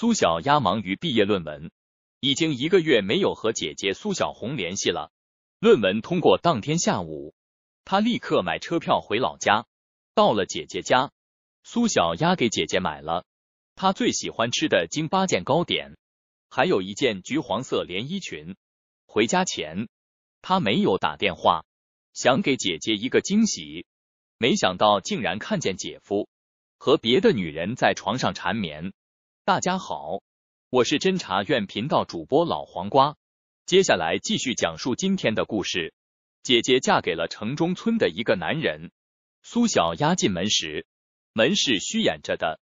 苏小丫忙于毕业论文，已经一个月没有和姐姐苏小红联系了。论文通过当天下午，她立刻买车票回老家。到了姐姐家，苏小丫给姐姐买了她最喜欢吃的京八件糕点，还有一件橘黄色连衣裙。回家前，她没有打电话，想给姐姐一个惊喜。没想到，竟然看见姐夫和别的女人在床上缠绵。大家好，我是侦查院频道主播老黄瓜，接下来继续讲述今天的故事。姐姐嫁给了城中村的一个男人。苏小丫进门时，门是虚掩着的。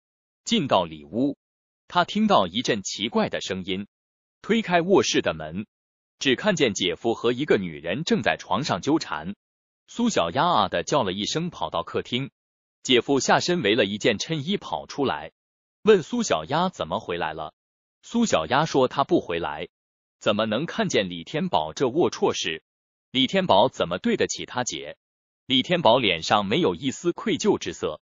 进到里屋，她听到一阵奇怪的声音，推开卧室的门，只看见姐夫和一个女人正在床上纠缠。苏小丫啊的叫了一声，跑到客厅。姐夫下身围了一件衬衣，跑出来。问苏小丫怎么回来了？苏小丫说她不回来，怎么能看见李天宝这龌龊事？李天宝怎么对得起他姐？李天宝脸上没有一丝愧疚之色，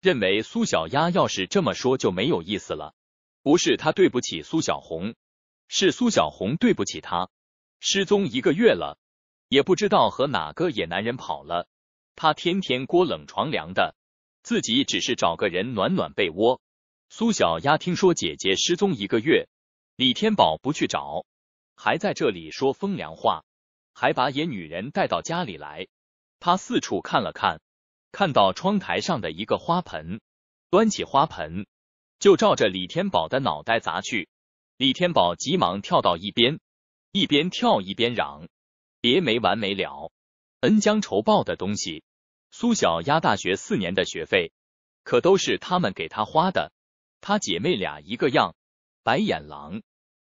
认为苏小丫要是这么说就没有意思了。不是他对不起苏小红，是苏小红对不起他。失踪一个月了，也不知道和哪个野男人跑了。他天天锅冷床凉的，自己只是找个人暖暖被窝。苏小丫听说姐姐失踪一个月，李天宝不去找，还在这里说风凉话，还把野女人带到家里来。他四处看了看，看到窗台上的一个花盆，端起花盆就照着李天宝的脑袋砸去。李天宝急忙跳到一边，一边跳一边嚷：“别没完没了，恩将仇报的东西！”苏小丫大学四年的学费可都是他们给她花的。她姐妹俩一个样，白眼狼。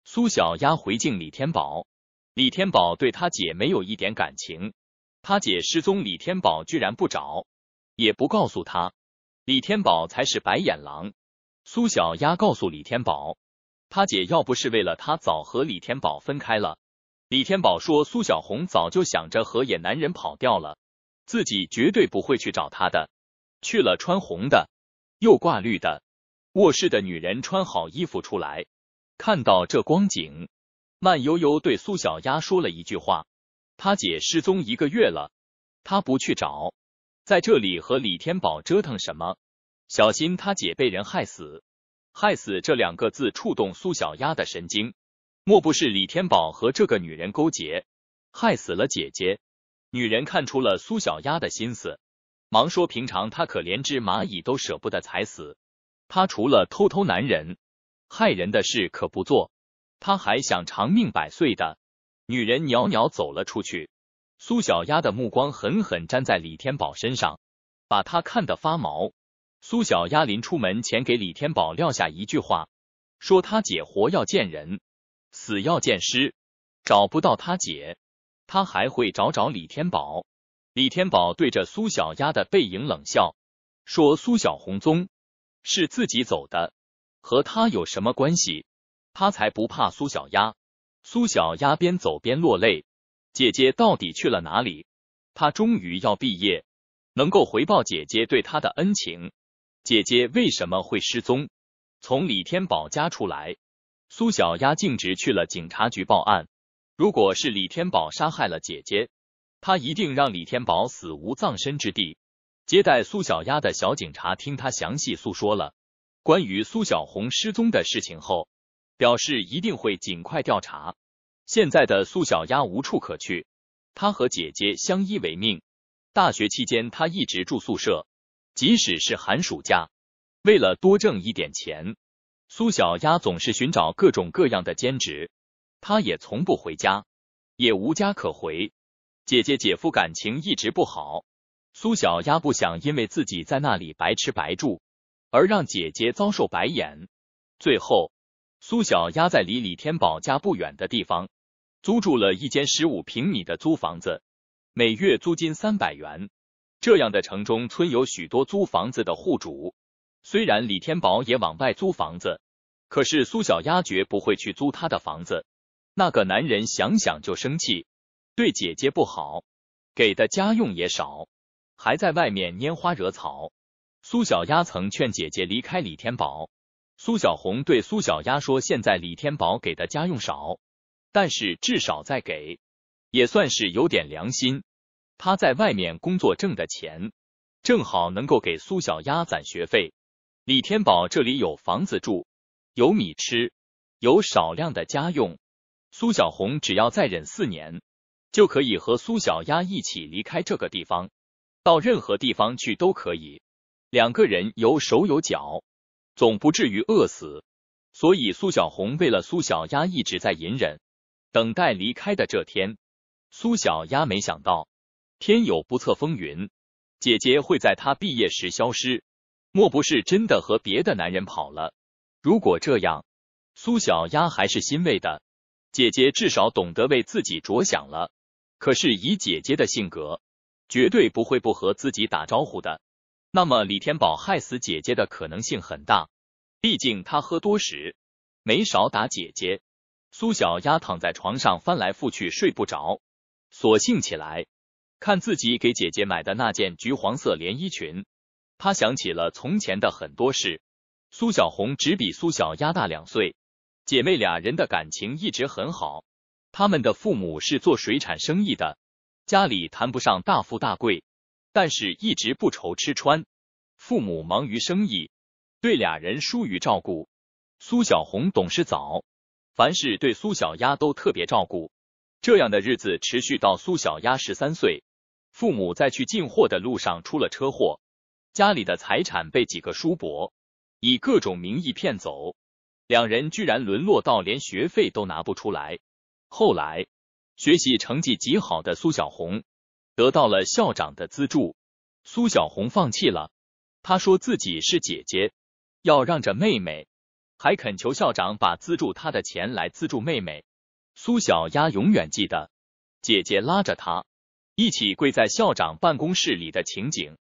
苏小丫回敬李天宝，李天宝对他姐没有一点感情。他姐失踪，李天宝居然不找，也不告诉他。李天宝才是白眼狼。苏小丫告诉李天宝，他姐要不是为了他，早和李天宝分开了。李天宝说，苏小红早就想着和野男人跑掉了，自己绝对不会去找他的。去了穿红的，又挂绿的。卧室的女人穿好衣服出来，看到这光景，慢悠悠对苏小丫说了一句话：“她姐失踪一个月了，她不去找，在这里和李天宝折腾什么？小心她姐被人害死！”害死这两个字触动苏小丫的神经，莫不是李天宝和这个女人勾结，害死了姐姐？女人看出了苏小丫的心思，忙说：“平常她可连只蚂蚁都舍不得踩死。”他除了偷偷男人，害人的事可不做。他还想长命百岁的女人袅袅走了出去。苏小丫的目光狠狠粘在李天宝身上，把他看得发毛。苏小丫临出门前给李天宝撂下一句话，说他姐活要见人，死要见尸，找不到他姐，他还会找找李天宝。李天宝对着苏小丫的背影冷笑，说：“苏小红宗。”是自己走的，和他有什么关系？他才不怕苏小丫。苏小丫边走边落泪，姐姐到底去了哪里？她终于要毕业，能够回报姐姐对她的恩情。姐姐为什么会失踪？从李天宝家出来，苏小丫径直去了警察局报案。如果是李天宝杀害了姐姐，她一定让李天宝死无葬身之地。接待苏小丫的小警察听他详细诉说了关于苏小红失踪的事情后，表示一定会尽快调查。现在的苏小丫无处可去，她和姐姐相依为命。大学期间，她一直住宿舍，即使是寒暑假，为了多挣一点钱，苏小丫总是寻找各种各样的兼职。她也从不回家，也无家可回。姐姐姐夫感情一直不好。苏小丫不想因为自己在那里白吃白住，而让姐姐遭受白眼。最后，苏小丫在离李天宝家不远的地方租住了一间十五平米的租房子，每月租金三百元。这样的城中村有许多租房子的户主。虽然李天宝也往外租房子，可是苏小丫绝不会去租他的房子。那个男人想想就生气，对姐姐不好，给的家用也少。还在外面拈花惹草。苏小丫曾劝姐姐离开李天宝。苏小红对苏小丫说：“现在李天宝给的家用少，但是至少在给，也算是有点良心。他在外面工作挣的钱，正好能够给苏小丫攒学费。李天宝这里有房子住，有米吃，有少量的家用。苏小红只要再忍四年，就可以和苏小丫一起离开这个地方。”到任何地方去都可以，两个人有手有脚，总不至于饿死。所以苏小红为了苏小丫一直在隐忍，等待离开的这天。苏小丫没想到，天有不测风云，姐姐会在她毕业时消失，莫不是真的和别的男人跑了？如果这样，苏小丫还是欣慰的，姐姐至少懂得为自己着想了。可是以姐姐的性格，绝对不会不和自己打招呼的。那么李天宝害死姐姐的可能性很大，毕竟他喝多时没少打姐姐。苏小丫躺在床上翻来覆去睡不着，索性起来看自己给姐姐买的那件橘黄色连衣裙。她想起了从前的很多事。苏小红只比苏小丫大两岁，姐妹俩人的感情一直很好。他们的父母是做水产生意的。家里谈不上大富大贵，但是一直不愁吃穿。父母忙于生意，对俩人疏于照顾。苏小红懂事早，凡事对苏小丫都特别照顾。这样的日子持续到苏小丫十三岁，父母在去进货的路上出了车祸，家里的财产被几个叔伯以各种名义骗走，两人居然沦落到连学费都拿不出来。后来。学习成绩极好的苏小红得到了校长的资助，苏小红放弃了。她说自己是姐姐，要让着妹妹，还恳求校长把资助她的钱来资助妹妹。苏小丫永远记得姐姐拉着她一起跪在校长办公室里的情景。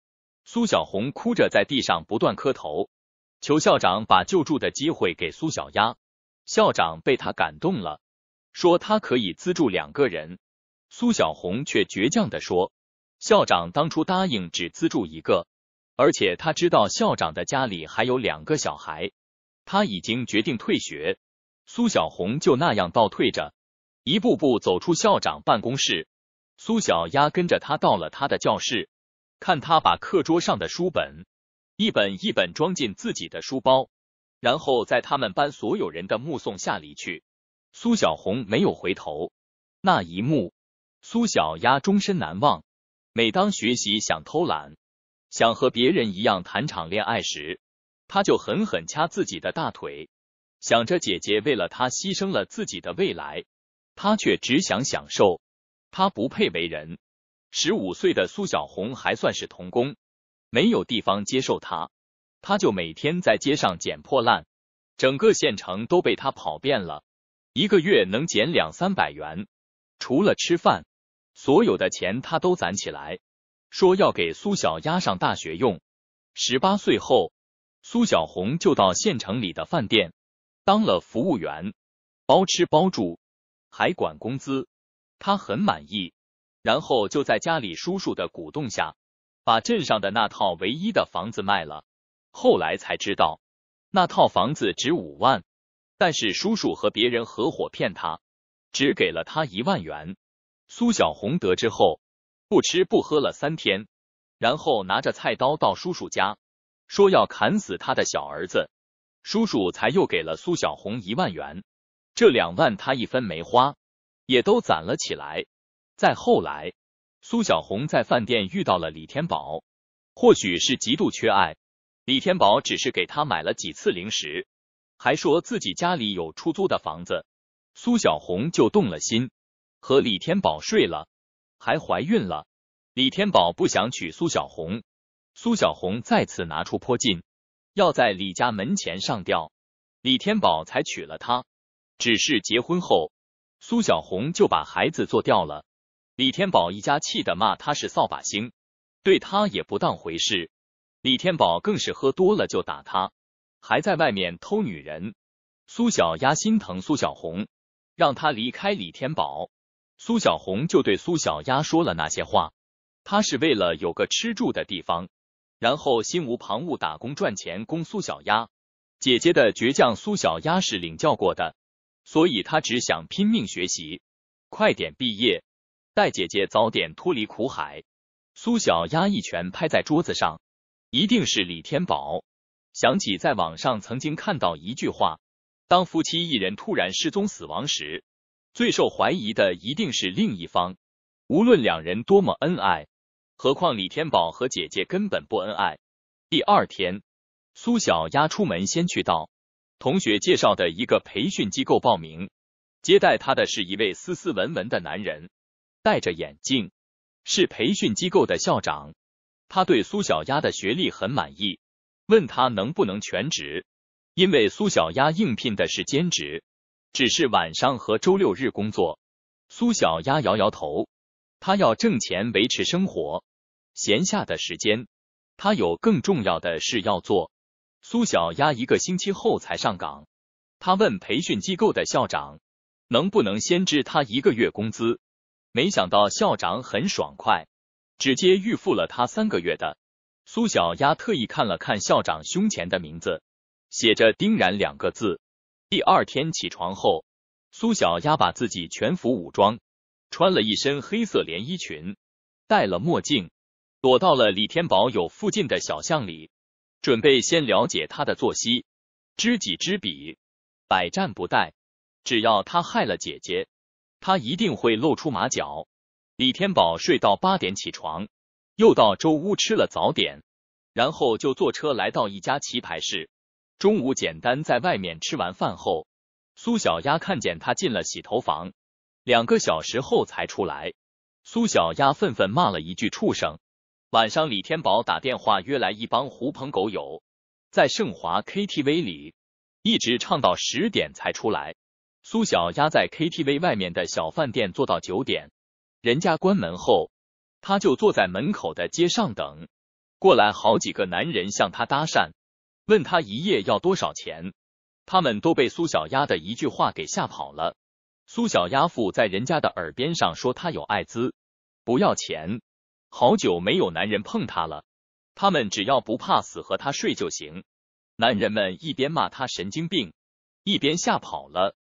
苏小红哭着在地上不断磕头，求校长把救助的机会给苏小丫。校长被他感动了。说他可以资助两个人，苏小红却倔强的说：“校长当初答应只资助一个，而且他知道校长的家里还有两个小孩，他已经决定退学。”苏小红就那样倒退着，一步步走出校长办公室。苏小丫跟着他到了他的教室，看他把课桌上的书本一本一本装进自己的书包，然后在他们班所有人的目送下离去。苏小红没有回头，那一幕苏小丫终身难忘。每当学习想偷懒，想和别人一样谈场恋爱时，她就狠狠掐自己的大腿，想着姐姐为了她牺牲了自己的未来，她却只想享受，她不配为人。十五岁的苏小红还算是童工，没有地方接受她，她就每天在街上捡破烂，整个县城都被她跑遍了。一个月能减两三百元，除了吃饭，所有的钱他都攒起来，说要给苏小丫上大学用。十八岁后，苏小红就到县城里的饭店当了服务员，包吃包住，还管工资，他很满意。然后就在家里叔叔的鼓动下，把镇上的那套唯一的房子卖了。后来才知道，那套房子值五万。但是叔叔和别人合伙骗他，只给了他一万元。苏小红得知后，不吃不喝了三天，然后拿着菜刀到叔叔家，说要砍死他的小儿子，叔叔才又给了苏小红一万元。这两万他一分没花，也都攒了起来。再后来，苏小红在饭店遇到了李天宝，或许是极度缺爱，李天宝只是给他买了几次零食。还说自己家里有出租的房子，苏小红就动了心，和李天宝睡了，还怀孕了。李天宝不想娶苏小红，苏小红再次拿出泼劲，要在李家门前上吊，李天宝才娶了她。只是结婚后，苏小红就把孩子做掉了，李天宝一家气得骂她是扫把星，对她也不当回事。李天宝更是喝多了就打她。还在外面偷女人，苏小丫心疼苏小红，让她离开李天宝，苏小红就对苏小丫说了那些话。她是为了有个吃住的地方，然后心无旁骛打工赚钱供苏小丫。姐姐的倔强苏小丫是领教过的，所以她只想拼命学习，快点毕业，带姐姐早点脱离苦海。苏小丫一拳拍在桌子上，一定是李天宝。想起在网上曾经看到一句话：当夫妻一人突然失踪死亡时，最受怀疑的一定是另一方。无论两人多么恩爱，何况李天宝和姐姐根本不恩爱。第二天，苏小丫出门先去到同学介绍的一个培训机构报名。接待她的是一位斯斯文文的男人，戴着眼镜，是培训机构的校长。他对苏小丫的学历很满意。问他能不能全职，因为苏小丫应聘的是兼职，只是晚上和周六日工作。苏小丫摇摇头，她要挣钱维持生活，闲下的时间，她有更重要的事要做。苏小丫一个星期后才上岗，她问培训机构的校长能不能先支她一个月工资，没想到校长很爽快，直接预付了她三个月的。苏小丫特意看了看校长胸前的名字，写着“丁然”两个字。第二天起床后，苏小丫把自己全副武装，穿了一身黑色连衣裙，戴了墨镜，躲到了李天宝有附近的小巷里，准备先了解他的作息，知己知彼，百战不殆。只要他害了姐姐，他一定会露出马脚。李天宝睡到八点起床。又到周屋吃了早点，然后就坐车来到一家棋牌室。中午简单在外面吃完饭后，苏小丫看见他进了洗头房，两个小时后才出来。苏小丫愤愤骂了一句“畜生”。晚上，李天宝打电话约来一帮狐朋狗友，在盛华 KTV 里一直唱到十点才出来。苏小丫在 KTV 外面的小饭店坐到九点，人家关门后。他就坐在门口的街上等，过来好几个男人向他搭讪，问他一夜要多少钱，他们都被苏小丫的一句话给吓跑了。苏小丫附在人家的耳边上说：“她有艾滋，不要钱，好久没有男人碰她了，他们只要不怕死和她睡就行。”男人们一边骂他神经病，一边吓跑了。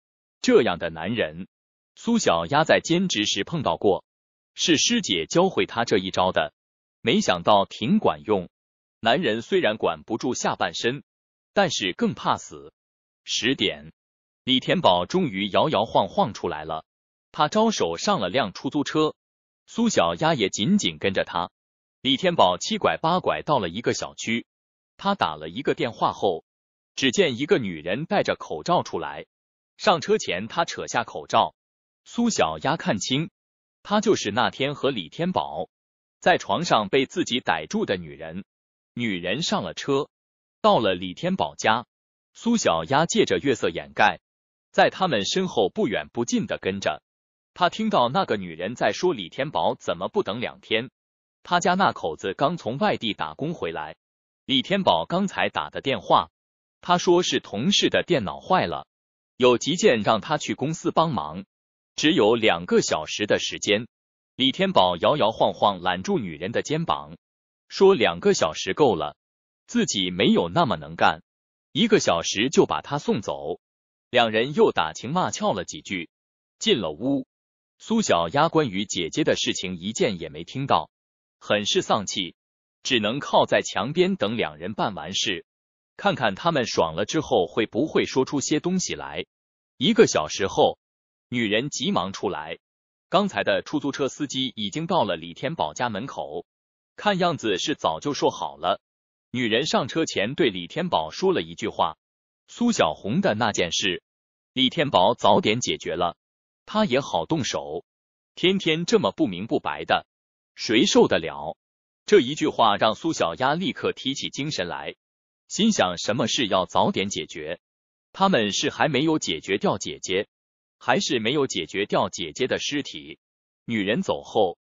这样的男人，苏小丫在兼职时碰到过。是师姐教会他这一招的，没想到挺管用。男人虽然管不住下半身，但是更怕死。十点，李天宝终于摇摇晃晃出来了，他招手上了辆出租车，苏小丫也紧紧跟着他。李天宝七拐八拐到了一个小区，他打了一个电话后，只见一个女人戴着口罩出来，上车前他扯下口罩，苏小丫看清。她就是那天和李天宝在床上被自己逮住的女人。女人上了车，到了李天宝家，苏小丫借着月色掩盖，在他们身后不远不近的跟着。他听到那个女人在说：“李天宝怎么不等两天？他家那口子刚从外地打工回来。李天宝刚才打的电话，他说是同事的电脑坏了，有急件让他去公司帮忙。”只有两个小时的时间，李天宝摇摇晃晃揽住女人的肩膀，说：“两个小时够了，自己没有那么能干，一个小时就把她送走。”两人又打情骂俏了几句，进了屋。苏小丫关于姐姐的事情一件也没听到，很是丧气，只能靠在墙边等两人办完事，看看他们爽了之后会不会说出些东西来。一个小时后。女人急忙出来，刚才的出租车司机已经到了李天宝家门口，看样子是早就说好了。女人上车前对李天宝说了一句话：“苏小红的那件事，李天宝早点解决了，他也好动手。天天这么不明不白的，谁受得了？”这一句话让苏小丫立刻提起精神来，心想：什么事要早点解决？他们是还没有解决掉姐姐。还是没有解决掉姐姐的尸体。女人走后，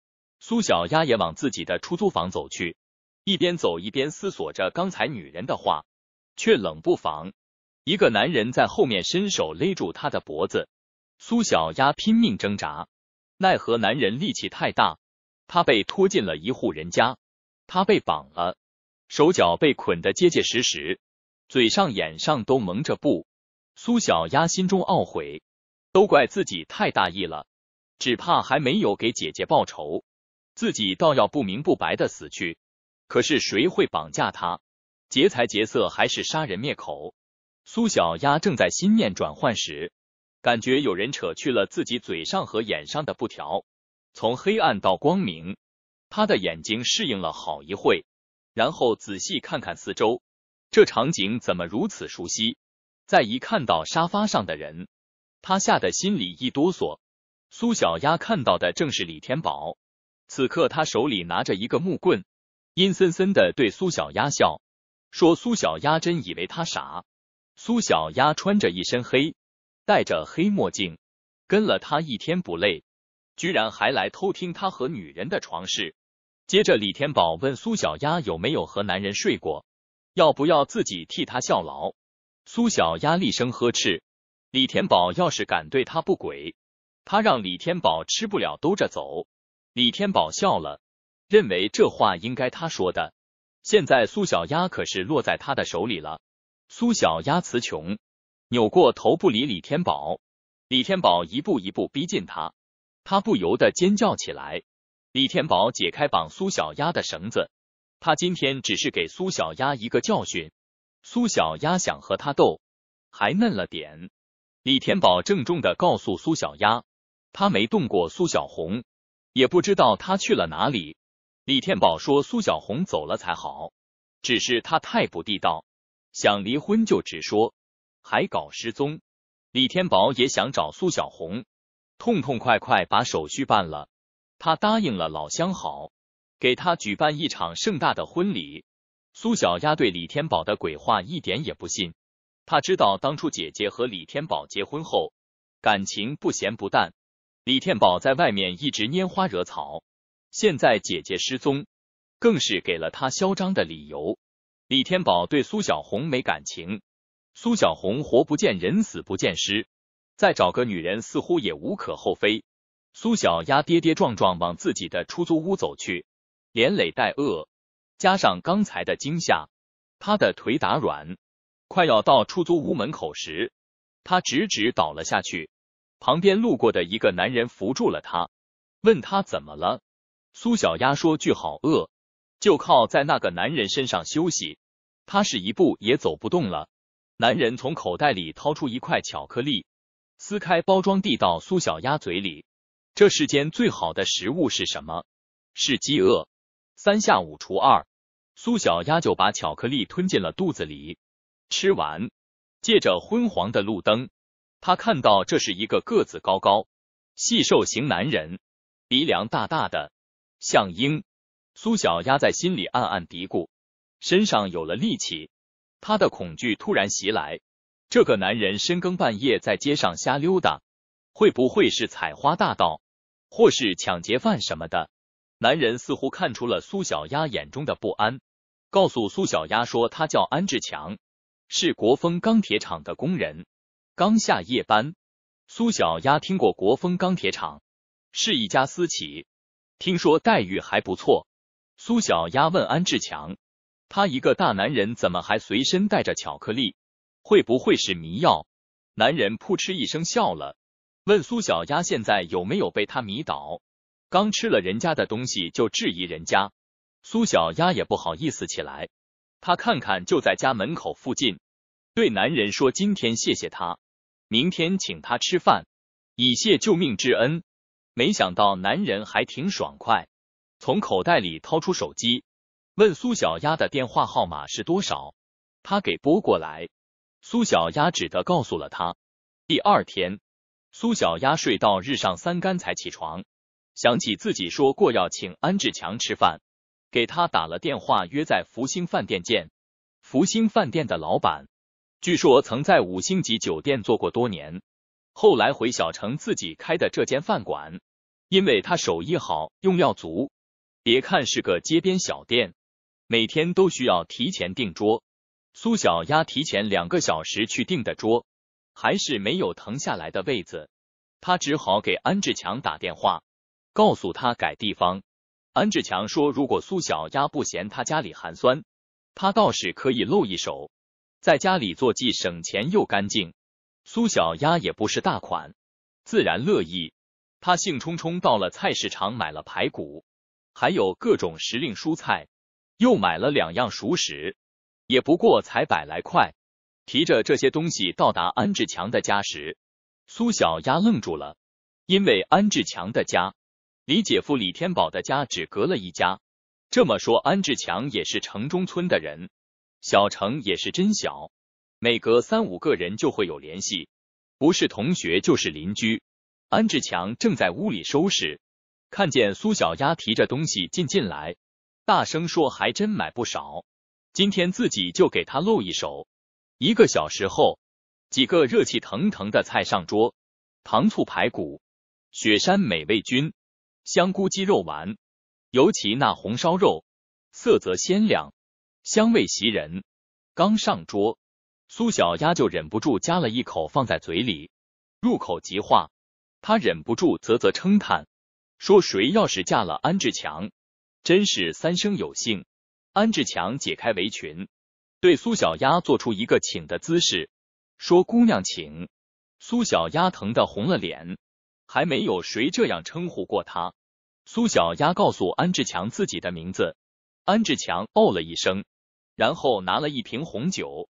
苏小丫也往自己的出租房走去，一边走一边思索着刚才女人的话，却冷不防一个男人在后面伸手勒住她的脖子。苏小丫拼命挣扎，奈何男人力气太大，她被拖进了一户人家，她被绑了，手脚被捆得结结实实，嘴上、眼上都蒙着布。苏小丫心中懊悔。都怪自己太大意了，只怕还没有给姐姐报仇，自己倒要不明不白的死去。可是谁会绑架他？劫财劫色还是杀人灭口？苏小丫正在心念转换时，感觉有人扯去了自己嘴上和眼上的布条，从黑暗到光明，他的眼睛适应了好一会，然后仔细看看四周，这场景怎么如此熟悉？再一看到沙发上的人。他吓得心里一哆嗦，苏小丫看到的正是李天宝。此刻他手里拿着一个木棍，阴森森的对苏小丫笑，说：“苏小丫真以为他傻？”苏小丫穿着一身黑，戴着黑墨镜，跟了他一天不累，居然还来偷听他和女人的床事。接着李天宝问苏小丫有没有和男人睡过，要不要自己替他效劳？苏小丫厉声呵斥。李天宝要是敢对他不轨，他让李天宝吃不了兜着走。李天宝笑了，认为这话应该他说的。现在苏小丫可是落在他的手里了。苏小丫词穷，扭过头不理李天宝。李天宝一步一步逼近他，他不由得尖叫起来。李天宝解开绑苏小丫的绳子，他今天只是给苏小丫一个教训。苏小丫想和他斗，还嫩了点。李天宝郑重的告诉苏小丫，他没动过苏小红，也不知道他去了哪里。李天宝说苏小红走了才好，只是他太不地道，想离婚就直说，还搞失踪。李天宝也想找苏小红，痛痛快快把手续办了。他答应了老相好，给他举办一场盛大的婚礼。苏小丫对李天宝的鬼话一点也不信。他知道当初姐姐和李天宝结婚后，感情不咸不淡。李天宝在外面一直拈花惹草，现在姐姐失踪，更是给了他嚣张的理由。李天宝对苏小红没感情，苏小红活不见人，死不见尸，再找个女人似乎也无可厚非。苏小丫跌跌撞撞往自己的出租屋走去，连累带饿，加上刚才的惊吓，她的腿打软。快要到出租屋门口时，他直直倒了下去。旁边路过的一个男人扶住了他，问他怎么了。苏小丫说：“句好饿。”就靠在那个男人身上休息。他是一步也走不动了。男人从口袋里掏出一块巧克力，撕开包装递到苏小丫嘴里。这世间最好的食物是什么？是饥饿。三下五除二，苏小丫就把巧克力吞进了肚子里。吃完，借着昏黄的路灯，他看到这是一个个子高高、细瘦型男人，鼻梁大大的，像鹰。苏小丫在心里暗暗嘀咕。身上有了力气，他的恐惧突然袭来。这个男人深更半夜在街上瞎溜达，会不会是采花大盗，或是抢劫犯什么的？男人似乎看出了苏小丫眼中的不安，告诉苏小丫说他叫安志强。是国风钢铁厂的工人，刚下夜班。苏小丫听过国风钢铁厂是一家私企，听说待遇还不错。苏小丫问安志强，他一个大男人怎么还随身带着巧克力？会不会是迷药？男人扑哧一声笑了，问苏小丫现在有没有被他迷倒？刚吃了人家的东西就质疑人家，苏小丫也不好意思起来。他看看，就在家门口附近，对男人说：“今天谢谢他，明天请他吃饭，以谢救命之恩。”没想到男人还挺爽快，从口袋里掏出手机，问苏小丫的电话号码是多少。他给拨过来，苏小丫只得告诉了他。第二天，苏小丫睡到日上三竿才起床，想起自己说过要请安志强吃饭。给他打了电话，约在福星饭店见。福星饭店的老板，据说曾在五星级酒店做过多年，后来回小城自己开的这间饭馆。因为他手艺好，用料足，别看是个街边小店，每天都需要提前订桌。苏小丫提前两个小时去订的桌，还是没有腾下来的位子，他只好给安志强打电话，告诉他改地方。安志强说：“如果苏小丫不嫌他家里寒酸，他倒是可以露一手，在家里做，既省钱又干净。”苏小丫也不是大款，自然乐意。他兴冲冲到了菜市场，买了排骨，还有各种时令蔬菜，又买了两样熟食，也不过才百来块。提着这些东西到达安志强的家时，苏小丫愣住了，因为安志强的家。李姐夫李天宝的家只隔了一家，这么说安志强也是城中村的人。小城也是真小，每隔三五个人就会有联系，不是同学就是邻居。安志强正在屋里收拾，看见苏小丫提着东西进进来，大声说：“还真买不少，今天自己就给他露一手。”一个小时后，几个热气腾腾的菜上桌：糖醋排骨、雪山美味菌。香菇鸡肉丸，尤其那红烧肉，色泽鲜亮，香味袭人。刚上桌，苏小丫就忍不住夹了一口放在嘴里，入口即化。她忍不住啧啧称叹，说：“谁要是嫁了安志强，真是三生有幸。”安志强解开围裙，对苏小丫做出一个请的姿势，说：“姑娘，请。”苏小丫疼的红了脸。还没有谁这样称呼过他。苏小丫告诉安志强自己的名字。安志强哦了一声，然后拿了一瓶红酒，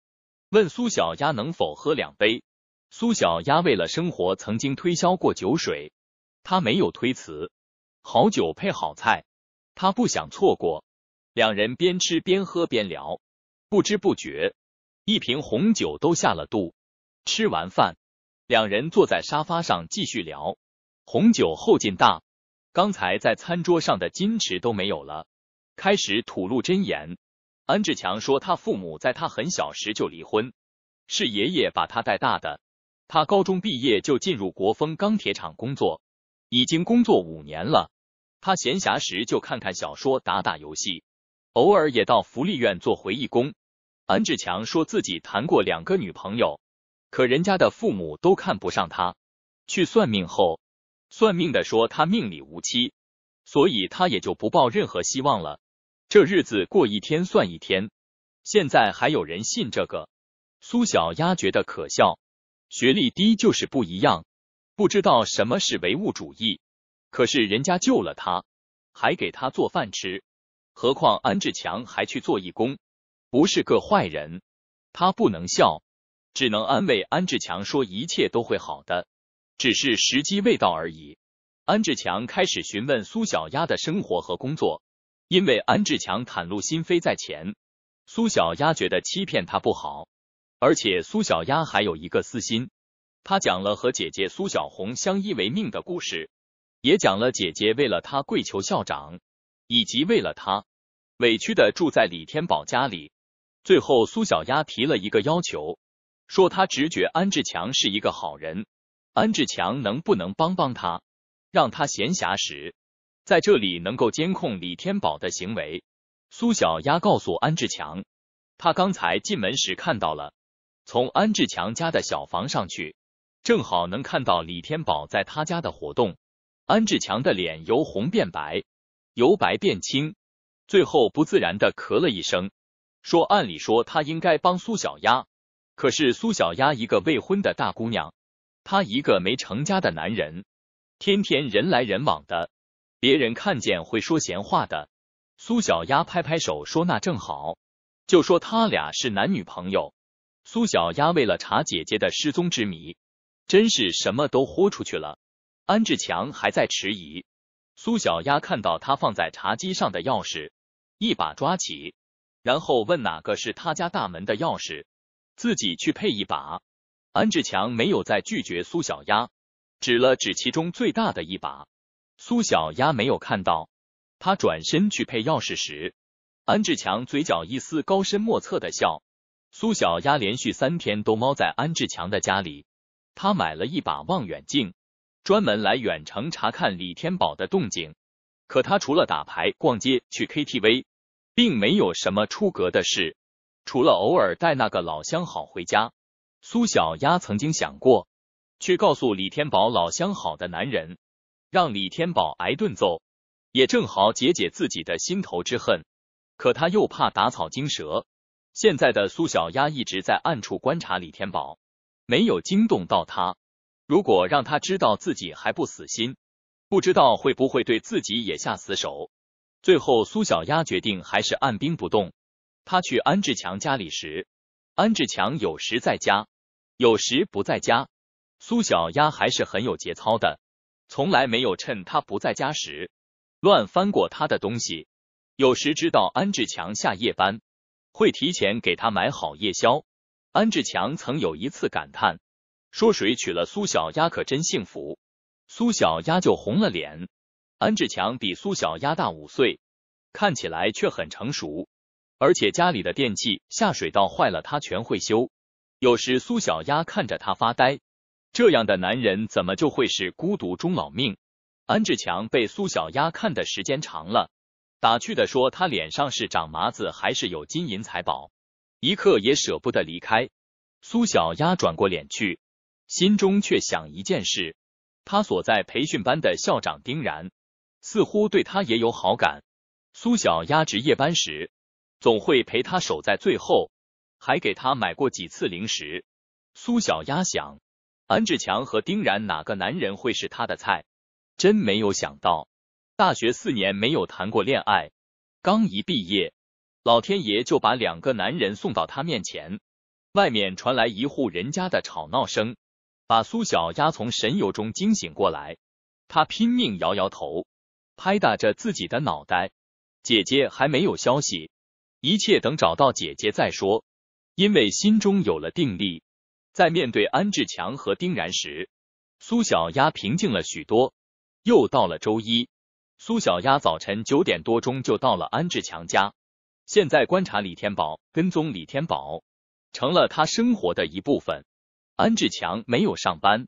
问苏小丫能否喝两杯。苏小丫为了生活曾经推销过酒水，她没有推辞。好酒配好菜，她不想错过。两人边吃边喝边聊，不知不觉一瓶红酒都下了肚。吃完饭，两人坐在沙发上继续聊。红酒后劲大，刚才在餐桌上的矜持都没有了，开始吐露真言。安志强说，他父母在他很小时就离婚，是爷爷把他带大的。他高中毕业就进入国风钢铁厂工作，已经工作五年了。他闲暇时就看看小说，打打游戏，偶尔也到福利院做回忆工。安志强说自己谈过两个女朋友，可人家的父母都看不上他。去算命后。算命的说他命里无期，所以他也就不抱任何希望了。这日子过一天算一天。现在还有人信这个？苏小丫觉得可笑，学历低就是不一样，不知道什么是唯物主义。可是人家救了他，还给他做饭吃。何况安志强还去做义工，不是个坏人。他不能笑，只能安慰安志强说一切都会好的。只是时机未到而已。安志强开始询问苏小丫的生活和工作，因为安志强袒露心扉在前，苏小丫觉得欺骗他不好，而且苏小丫还有一个私心，她讲了和姐姐苏小红相依为命的故事，也讲了姐姐为了她跪求校长，以及为了她委屈的住在李天宝家里。最后，苏小丫提了一个要求，说她直觉安志强是一个好人。安志强能不能帮帮他，让他闲暇时在这里能够监控李天宝的行为？苏小丫告诉安志强，他刚才进门时看到了，从安志强家的小房上去，正好能看到李天宝在他家的活动。安志强的脸由红变白，由白变青，最后不自然的咳了一声，说：“按理说他应该帮苏小丫，可是苏小丫一个未婚的大姑娘。”他一个没成家的男人，天天人来人往的，别人看见会说闲话的。苏小丫拍拍手说：“那正好，就说他俩是男女朋友。”苏小丫为了查姐姐的失踪之谜，真是什么都豁出去了。安志强还在迟疑，苏小丫看到他放在茶几上的钥匙，一把抓起，然后问哪个是他家大门的钥匙，自己去配一把。安志强没有再拒绝苏小丫，指了指其中最大的一把。苏小丫没有看到，他转身去配钥匙时，安志强嘴角一丝高深莫测的笑。苏小丫连续三天都猫在安志强的家里，他买了一把望远镜，专门来远程查看李天宝的动静。可他除了打牌、逛街、去 KTV，并没有什么出格的事，除了偶尔带那个老相好回家。苏小丫曾经想过，去告诉李天宝老相好的男人，让李天宝挨顿揍，也正好解解自己的心头之恨。可他又怕打草惊蛇。现在的苏小丫一直在暗处观察李天宝，没有惊动到他。如果让他知道自己还不死心，不知道会不会对自己也下死手。最后，苏小丫决定还是按兵不动。他去安志强家里时。安志强有时在家，有时不在家。苏小丫还是很有节操的，从来没有趁他不在家时乱翻过他的东西。有时知道安志强下夜班，会提前给他买好夜宵。安志强曾有一次感叹，说谁娶了苏小丫可真幸福。苏小丫就红了脸。安志强比苏小丫大五岁，看起来却很成熟。而且家里的电器、下水道坏了，他全会修。有时苏小丫看着他发呆，这样的男人怎么就会是孤独终老命？安志强被苏小丫看的时间长了，打趣的说他脸上是长麻子还是有金银财宝，一刻也舍不得离开。苏小丫转过脸去，心中却想一件事：他所在培训班的校长丁然，似乎对他也有好感。苏小丫值夜班时。总会陪他守在最后，还给他买过几次零食。苏小丫想，安志强和丁然哪个男人会是他的菜？真没有想到，大学四年没有谈过恋爱，刚一毕业，老天爷就把两个男人送到他面前。外面传来一户人家的吵闹声，把苏小丫从神游中惊醒过来。她拼命摇摇头，拍打着自己的脑袋。姐姐还没有消息。一切等找到姐姐再说，因为心中有了定力，在面对安志强和丁然时，苏小丫平静了许多。又到了周一，苏小丫早晨九点多钟就到了安志强家。现在观察李天宝，跟踪李天宝成了他生活的一部分。安志强没有上班，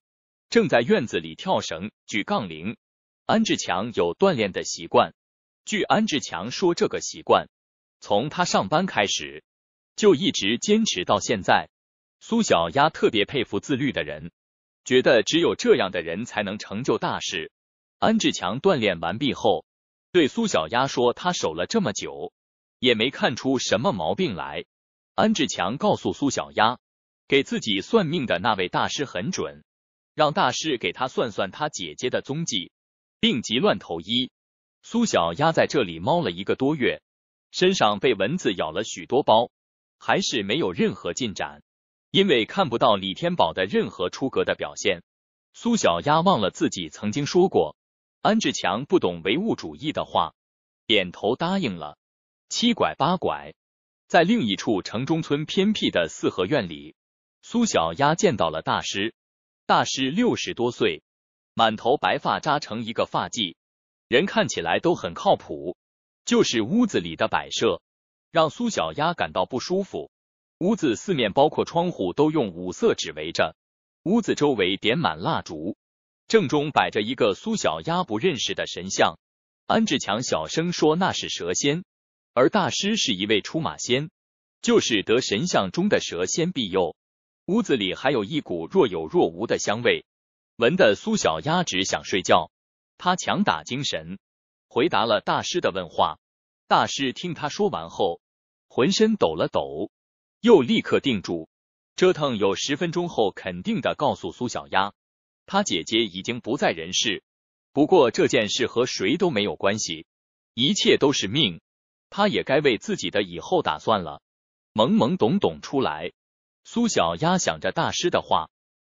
正在院子里跳绳、举杠铃。安志强有锻炼的习惯，据安志强说，这个习惯。从他上班开始，就一直坚持到现在。苏小丫特别佩服自律的人，觉得只有这样的人才能成就大事。安志强锻炼完毕后，对苏小丫说：“他守了这么久，也没看出什么毛病来。”安志强告诉苏小丫：“给自己算命的那位大师很准，让大师给他算算他姐姐的踪迹。病急乱投医。”苏小丫在这里猫了一个多月。身上被蚊子咬了许多包，还是没有任何进展，因为看不到李天宝的任何出格的表现。苏小丫忘了自己曾经说过安志强不懂唯物主义的话，点头答应了。七拐八拐，在另一处城中村偏僻的四合院里，苏小丫见到了大师。大师六十多岁，满头白发扎成一个发髻，人看起来都很靠谱。就是屋子里的摆设让苏小鸭感到不舒服。屋子四面包括窗户都用五色纸围着，屋子周围点满蜡烛，正中摆着一个苏小鸭不认识的神像。安志强小声说：“那是蛇仙，而大师是一位出马仙，就是得神像中的蛇仙庇佑。”屋子里还有一股若有若无的香味，闻得苏小鸭只想睡觉。他强打精神。回答了大师的问话，大师听他说完后，浑身抖了抖，又立刻定住，折腾有十分钟后，肯定的告诉苏小丫，他姐姐已经不在人世，不过这件事和谁都没有关系，一切都是命，他也该为自己的以后打算了。懵懵懂懂出来，苏小丫想着大师的话，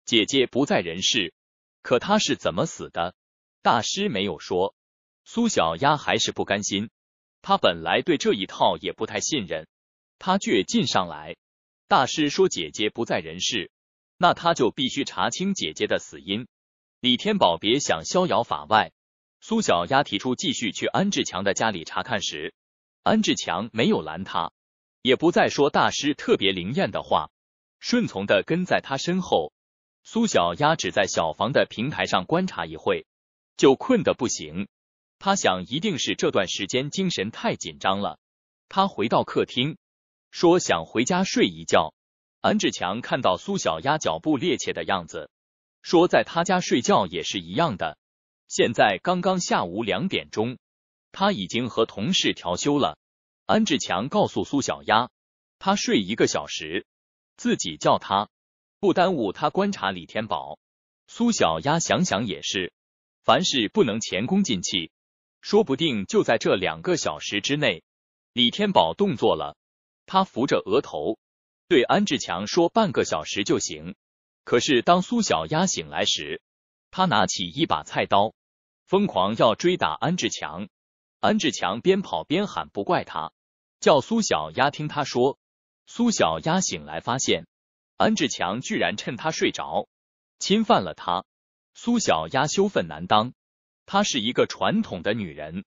姐姐不在人世，可她是怎么死的？大师没有说。苏小丫还是不甘心，她本来对这一套也不太信任，她倔劲上来。大师说姐姐不在人世，那他就必须查清姐姐的死因。李天宝别想逍遥法外。苏小丫提出继续去安志强的家里查看时，安志强没有拦他，也不再说大师特别灵验的话，顺从的跟在他身后。苏小丫只在小房的平台上观察一会，就困得不行。他想，一定是这段时间精神太紧张了。他回到客厅，说想回家睡一觉。安志强看到苏小丫脚步趔趄的样子，说在他家睡觉也是一样的。现在刚刚下午两点钟，他已经和同事调休了。安志强告诉苏小丫，他睡一个小时，自己叫他，不耽误他观察李天宝。苏小丫想想也是，凡事不能前功尽弃。说不定就在这两个小时之内，李天宝动作了。他扶着额头，对安志强说：“半个小时就行。”可是当苏小丫醒来时，他拿起一把菜刀，疯狂要追打安志强。安志强边跑边喊：“不怪他，叫苏小丫听他说。”苏小丫醒来发现，安志强居然趁他睡着，侵犯了他。苏小丫羞愤难当。她是一个传统的女人，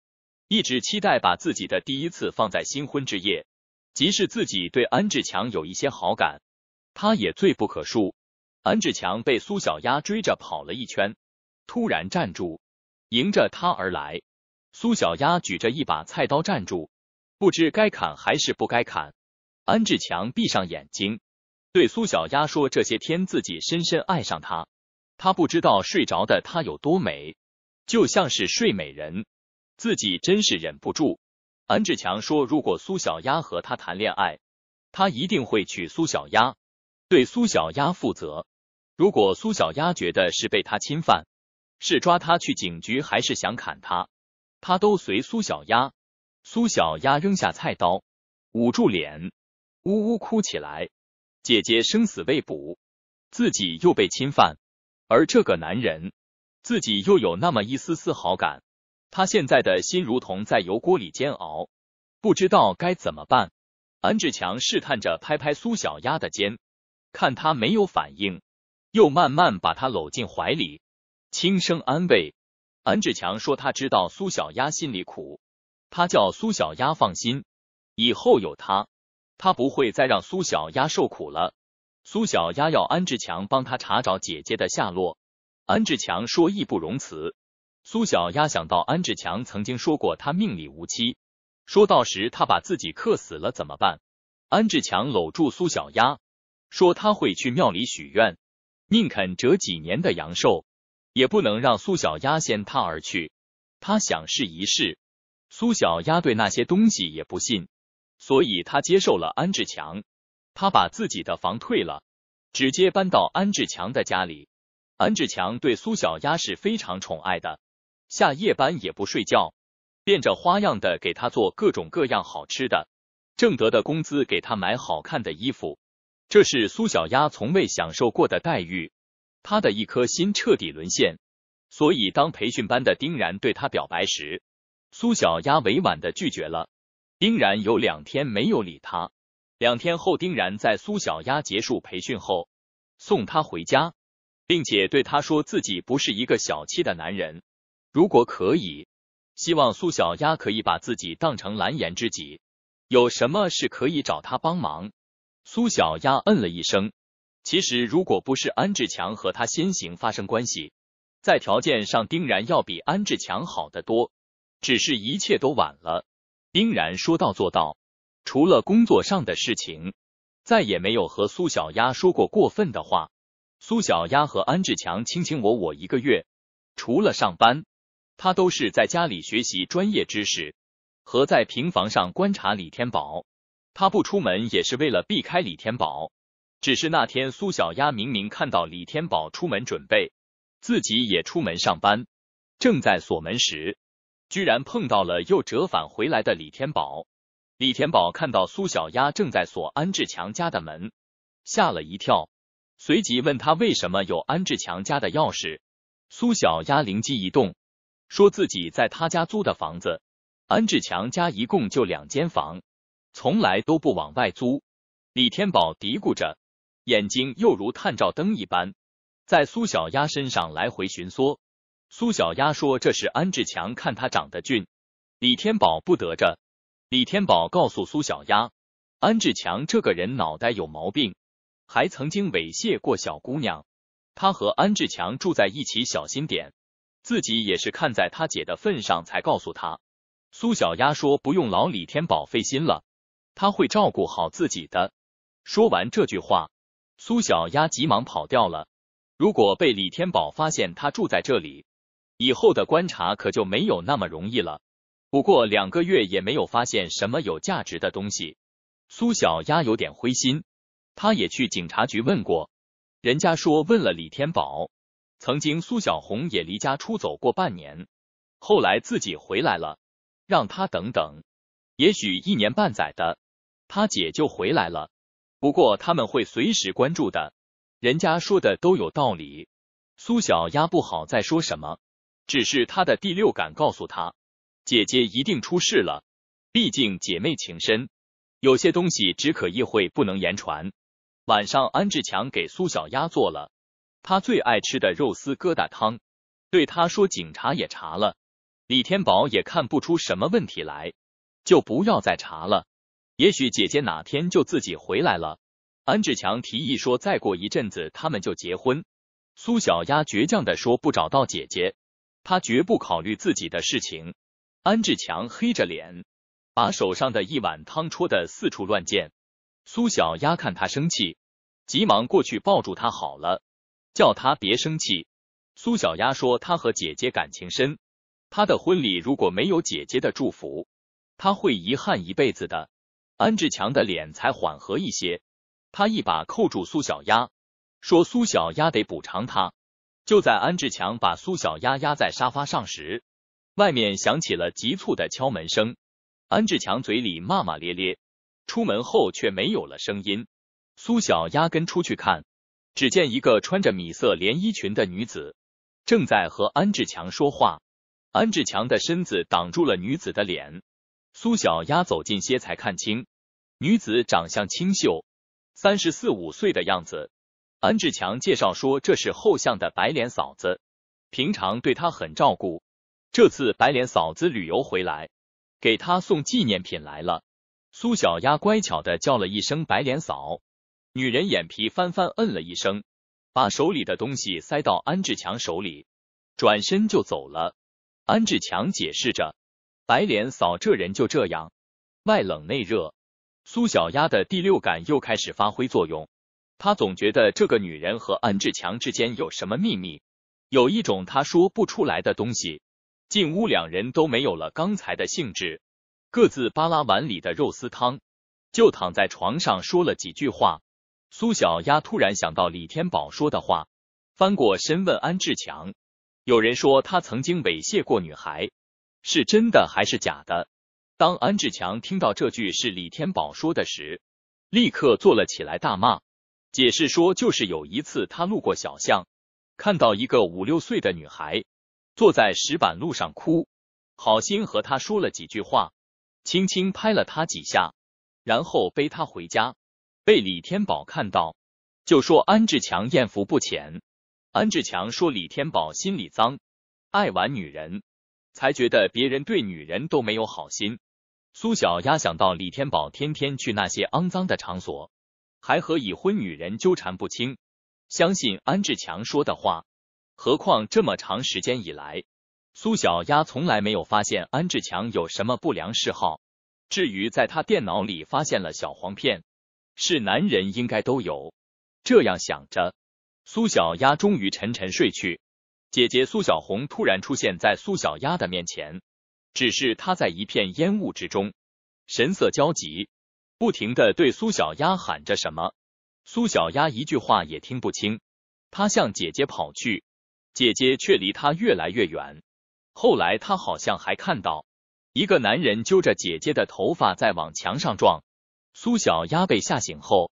一直期待把自己的第一次放在新婚之夜。即使自己对安志强有一些好感，她也罪不可恕。安志强被苏小丫追着跑了一圈，突然站住，迎着她而来。苏小丫举着一把菜刀站住，不知该砍还是不该砍。安志强闭上眼睛，对苏小丫说：“这些天自己深深爱上她，他不知道睡着的她有多美。”就像是睡美人，自己真是忍不住。安志强说：“如果苏小丫和他谈恋爱，他一定会娶苏小丫，对苏小丫负责。如果苏小丫觉得是被他侵犯，是抓他去警局还是想砍他，他都随苏小丫。”苏小丫扔下菜刀，捂住脸，呜呜哭起来。姐姐生死未卜，自己又被侵犯，而这个男人……自己又有那么一丝丝好感，他现在的心如同在油锅里煎熬，不知道该怎么办。安志强试探着拍拍苏小丫的肩，看他没有反应，又慢慢把她搂进怀里，轻声安慰。安志强说他知道苏小丫心里苦，他叫苏小丫放心，以后有他，他不会再让苏小丫受苦了。苏小丫要安志强帮他查找姐姐的下落。安志强说：“义不容辞。”苏小丫想到安志强曾经说过他命里无妻，说到时他把自己克死了怎么办？安志强搂住苏小丫，说他会去庙里许愿，宁肯折几年的阳寿，也不能让苏小丫先他而去。他想试一试。苏小丫对那些东西也不信，所以他接受了安志强。他把自己的房退了，直接搬到安志强的家里。安志强对苏小丫是非常宠爱的，下夜班也不睡觉，变着花样的给她做各种各样好吃的，挣得的工资给她买好看的衣服，这是苏小丫从未享受过的待遇，她的一颗心彻底沦陷。所以当培训班的丁然对她表白时，苏小丫委婉的拒绝了。丁然有两天没有理她，两天后丁然在苏小丫结束培训后送她回家。并且对他说自己不是一个小气的男人，如果可以，希望苏小丫可以把自己当成蓝颜知己，有什么事可以找他帮忙。苏小丫嗯了一声。其实如果不是安志强和他先行发生关系，在条件上丁然要比安志强好得多，只是一切都晚了。丁然说到做到，除了工作上的事情，再也没有和苏小丫说过过分的话。苏小丫和安志强卿卿我我一个月，除了上班，他都是在家里学习专业知识和在平房上观察李天宝。他不出门也是为了避开李天宝。只是那天，苏小丫明明看到李天宝出门准备，自己也出门上班，正在锁门时，居然碰到了又折返回来的李天宝。李天宝看到苏小丫正在锁安志强家的门，吓了一跳。随即问他为什么有安志强家的钥匙，苏小丫灵机一动，说自己在他家租的房子。安志强家一共就两间房，从来都不往外租。李天宝嘀咕着，眼睛又如探照灯一般，在苏小丫身上来回巡睃。苏小丫说这是安志强看他长得俊。李天宝不得着。李天宝告诉苏小丫，安志强这个人脑袋有毛病。还曾经猥亵过小姑娘，他和安志强住在一起，小心点。自己也是看在他姐的份上才告诉他。苏小丫说：“不用劳李天宝费心了，他会照顾好自己的。”说完这句话，苏小丫急忙跑掉了。如果被李天宝发现他住在这里，以后的观察可就没有那么容易了。不过两个月也没有发现什么有价值的东西，苏小丫有点灰心。他也去警察局问过，人家说问了李天宝，曾经苏小红也离家出走过半年，后来自己回来了，让他等等，也许一年半载的，他姐就回来了。不过他们会随时关注的，人家说的都有道理。苏小丫不好再说什么，只是她的第六感告诉她，姐姐一定出事了，毕竟姐妹情深，有些东西只可意会，不能言传。晚上，安志强给苏小丫做了他最爱吃的肉丝疙瘩汤，对他说：“警察也查了，李天宝也看不出什么问题来，就不要再查了。也许姐姐哪天就自己回来了。”安志强提议说：“再过一阵子，他们就结婚。”苏小丫倔强的说：“不找到姐姐，她绝不考虑自己的事情。”安志强黑着脸，把手上的一碗汤戳的四处乱溅。苏小丫看他生气。急忙过去抱住他，好了，叫他别生气。苏小丫说：“她和姐姐感情深，她的婚礼如果没有姐姐的祝福，她会遗憾一辈子的。”安志强的脸才缓和一些，他一把扣住苏小丫，说：“苏小丫得补偿他。”就在安志强把苏小丫压在沙发上时，外面响起了急促的敲门声。安志强嘴里骂骂咧咧，出门后却没有了声音。苏小丫跟出去看，只见一个穿着米色连衣裙的女子正在和安志强说话。安志强的身子挡住了女子的脸。苏小丫走近些才看清，女子长相清秀，三十四五岁的样子。安志强介绍说：“这是后巷的白脸嫂子，平常对她很照顾。这次白脸嫂子旅游回来，给她送纪念品来了。”苏小丫乖巧的叫了一声“白脸嫂”。女人眼皮翻翻，嗯了一声，把手里的东西塞到安志强手里，转身就走了。安志强解释着：“白脸嫂这人就这样，外冷内热。”苏小丫的第六感又开始发挥作用，她总觉得这个女人和安志强之间有什么秘密，有一种她说不出来的东西。进屋，两人都没有了刚才的兴致，各自扒拉碗里的肉丝汤，就躺在床上说了几句话。苏小丫突然想到李天宝说的话，翻过身问安志强：“有人说他曾经猥亵过女孩，是真的还是假的？”当安志强听到这句是李天宝说的时，立刻坐了起来大骂，解释说就是有一次他路过小巷，看到一个五六岁的女孩坐在石板路上哭，好心和她说了几句话，轻轻拍了她几下，然后背她回家。被李天宝看到，就说安志强艳福不浅。安志强说李天宝心里脏，爱玩女人，才觉得别人对女人都没有好心。苏小丫想到李天宝天天去那些肮脏的场所，还和已婚女人纠缠不清，相信安志强说的话。何况这么长时间以来，苏小丫从来没有发现安志强有什么不良嗜好。至于在他电脑里发现了小黄片。是男人应该都有。这样想着，苏小丫终于沉沉睡去。姐姐苏小红突然出现在苏小丫的面前，只是她在一片烟雾之中，神色焦急，不停的对苏小丫喊着什么。苏小丫一句话也听不清，她向姐姐跑去，姐姐却离她越来越远。后来她好像还看到一个男人揪着姐姐的头发在往墙上撞。苏小丫被吓醒后，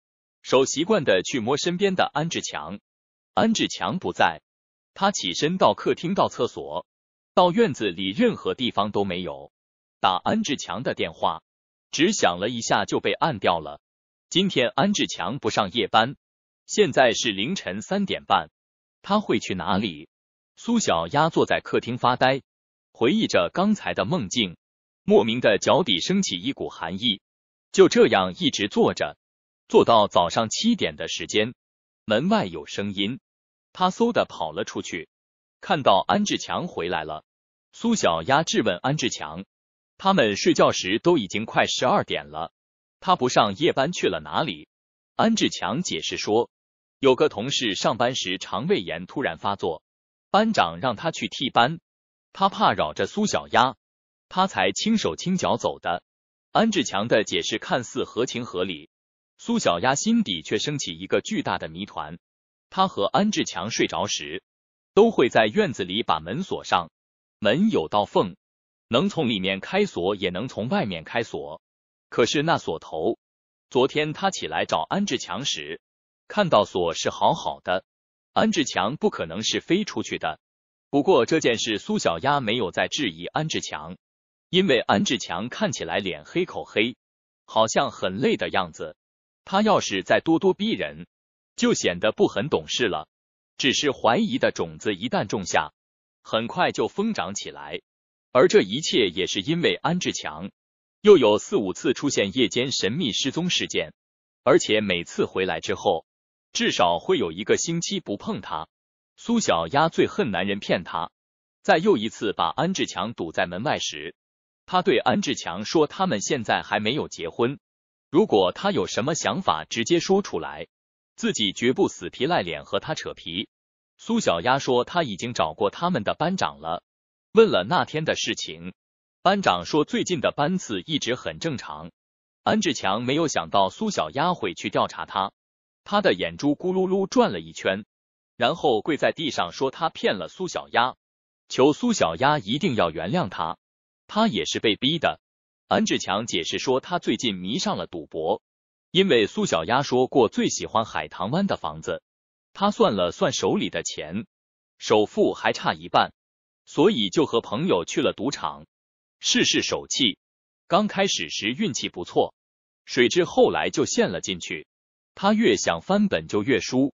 手习惯的去摸身边的安志强，安志强不在，他起身到客厅、到厕所、到院子里，任何地方都没有。打安志强的电话，只响了一下就被按掉了。今天安志强不上夜班，现在是凌晨三点半，他会去哪里？苏小丫坐在客厅发呆，回忆着刚才的梦境，莫名的脚底升起一股寒意。就这样一直坐着，坐到早上七点的时间。门外有声音，他嗖的跑了出去，看到安志强回来了。苏小丫质问安志强：“他们睡觉时都已经快十二点了，他不上夜班去了哪里？”安志强解释说：“有个同事上班时肠胃炎突然发作，班长让他去替班，他怕扰着苏小丫，他才轻手轻脚走的。”安志强的解释看似合情合理，苏小丫心底却升起一个巨大的谜团。他和安志强睡着时，都会在院子里把门锁上，门有道缝，能从里面开锁，也能从外面开锁。可是那锁头，昨天他起来找安志强时，看到锁是好好的。安志强不可能是飞出去的。不过这件事，苏小丫没有再质疑安志强。因为安志强看起来脸黑口黑，好像很累的样子。他要是再咄咄逼人，就显得不很懂事了。只是怀疑的种子一旦种下，很快就疯长起来。而这一切也是因为安志强又有四五次出现夜间神秘失踪事件，而且每次回来之后，至少会有一个星期不碰他。苏小丫最恨男人骗她，在又一次把安志强堵在门外时。他对安志强说：“他们现在还没有结婚，如果他有什么想法，直接说出来，自己绝不死皮赖脸和他扯皮。”苏小丫说：“他已经找过他们的班长了，问了那天的事情。”班长说：“最近的班次一直很正常。”安志强没有想到苏小丫会去调查他，他的眼珠咕噜噜转了一圈，然后跪在地上说：“他骗了苏小丫，求苏小丫一定要原谅他。”他也是被逼的。安志强解释说，他最近迷上了赌博，因为苏小丫说过最喜欢海棠湾的房子。他算了算手里的钱，首付还差一半，所以就和朋友去了赌场，试试手气。刚开始时运气不错，谁知后来就陷了进去。他越想翻本就越输。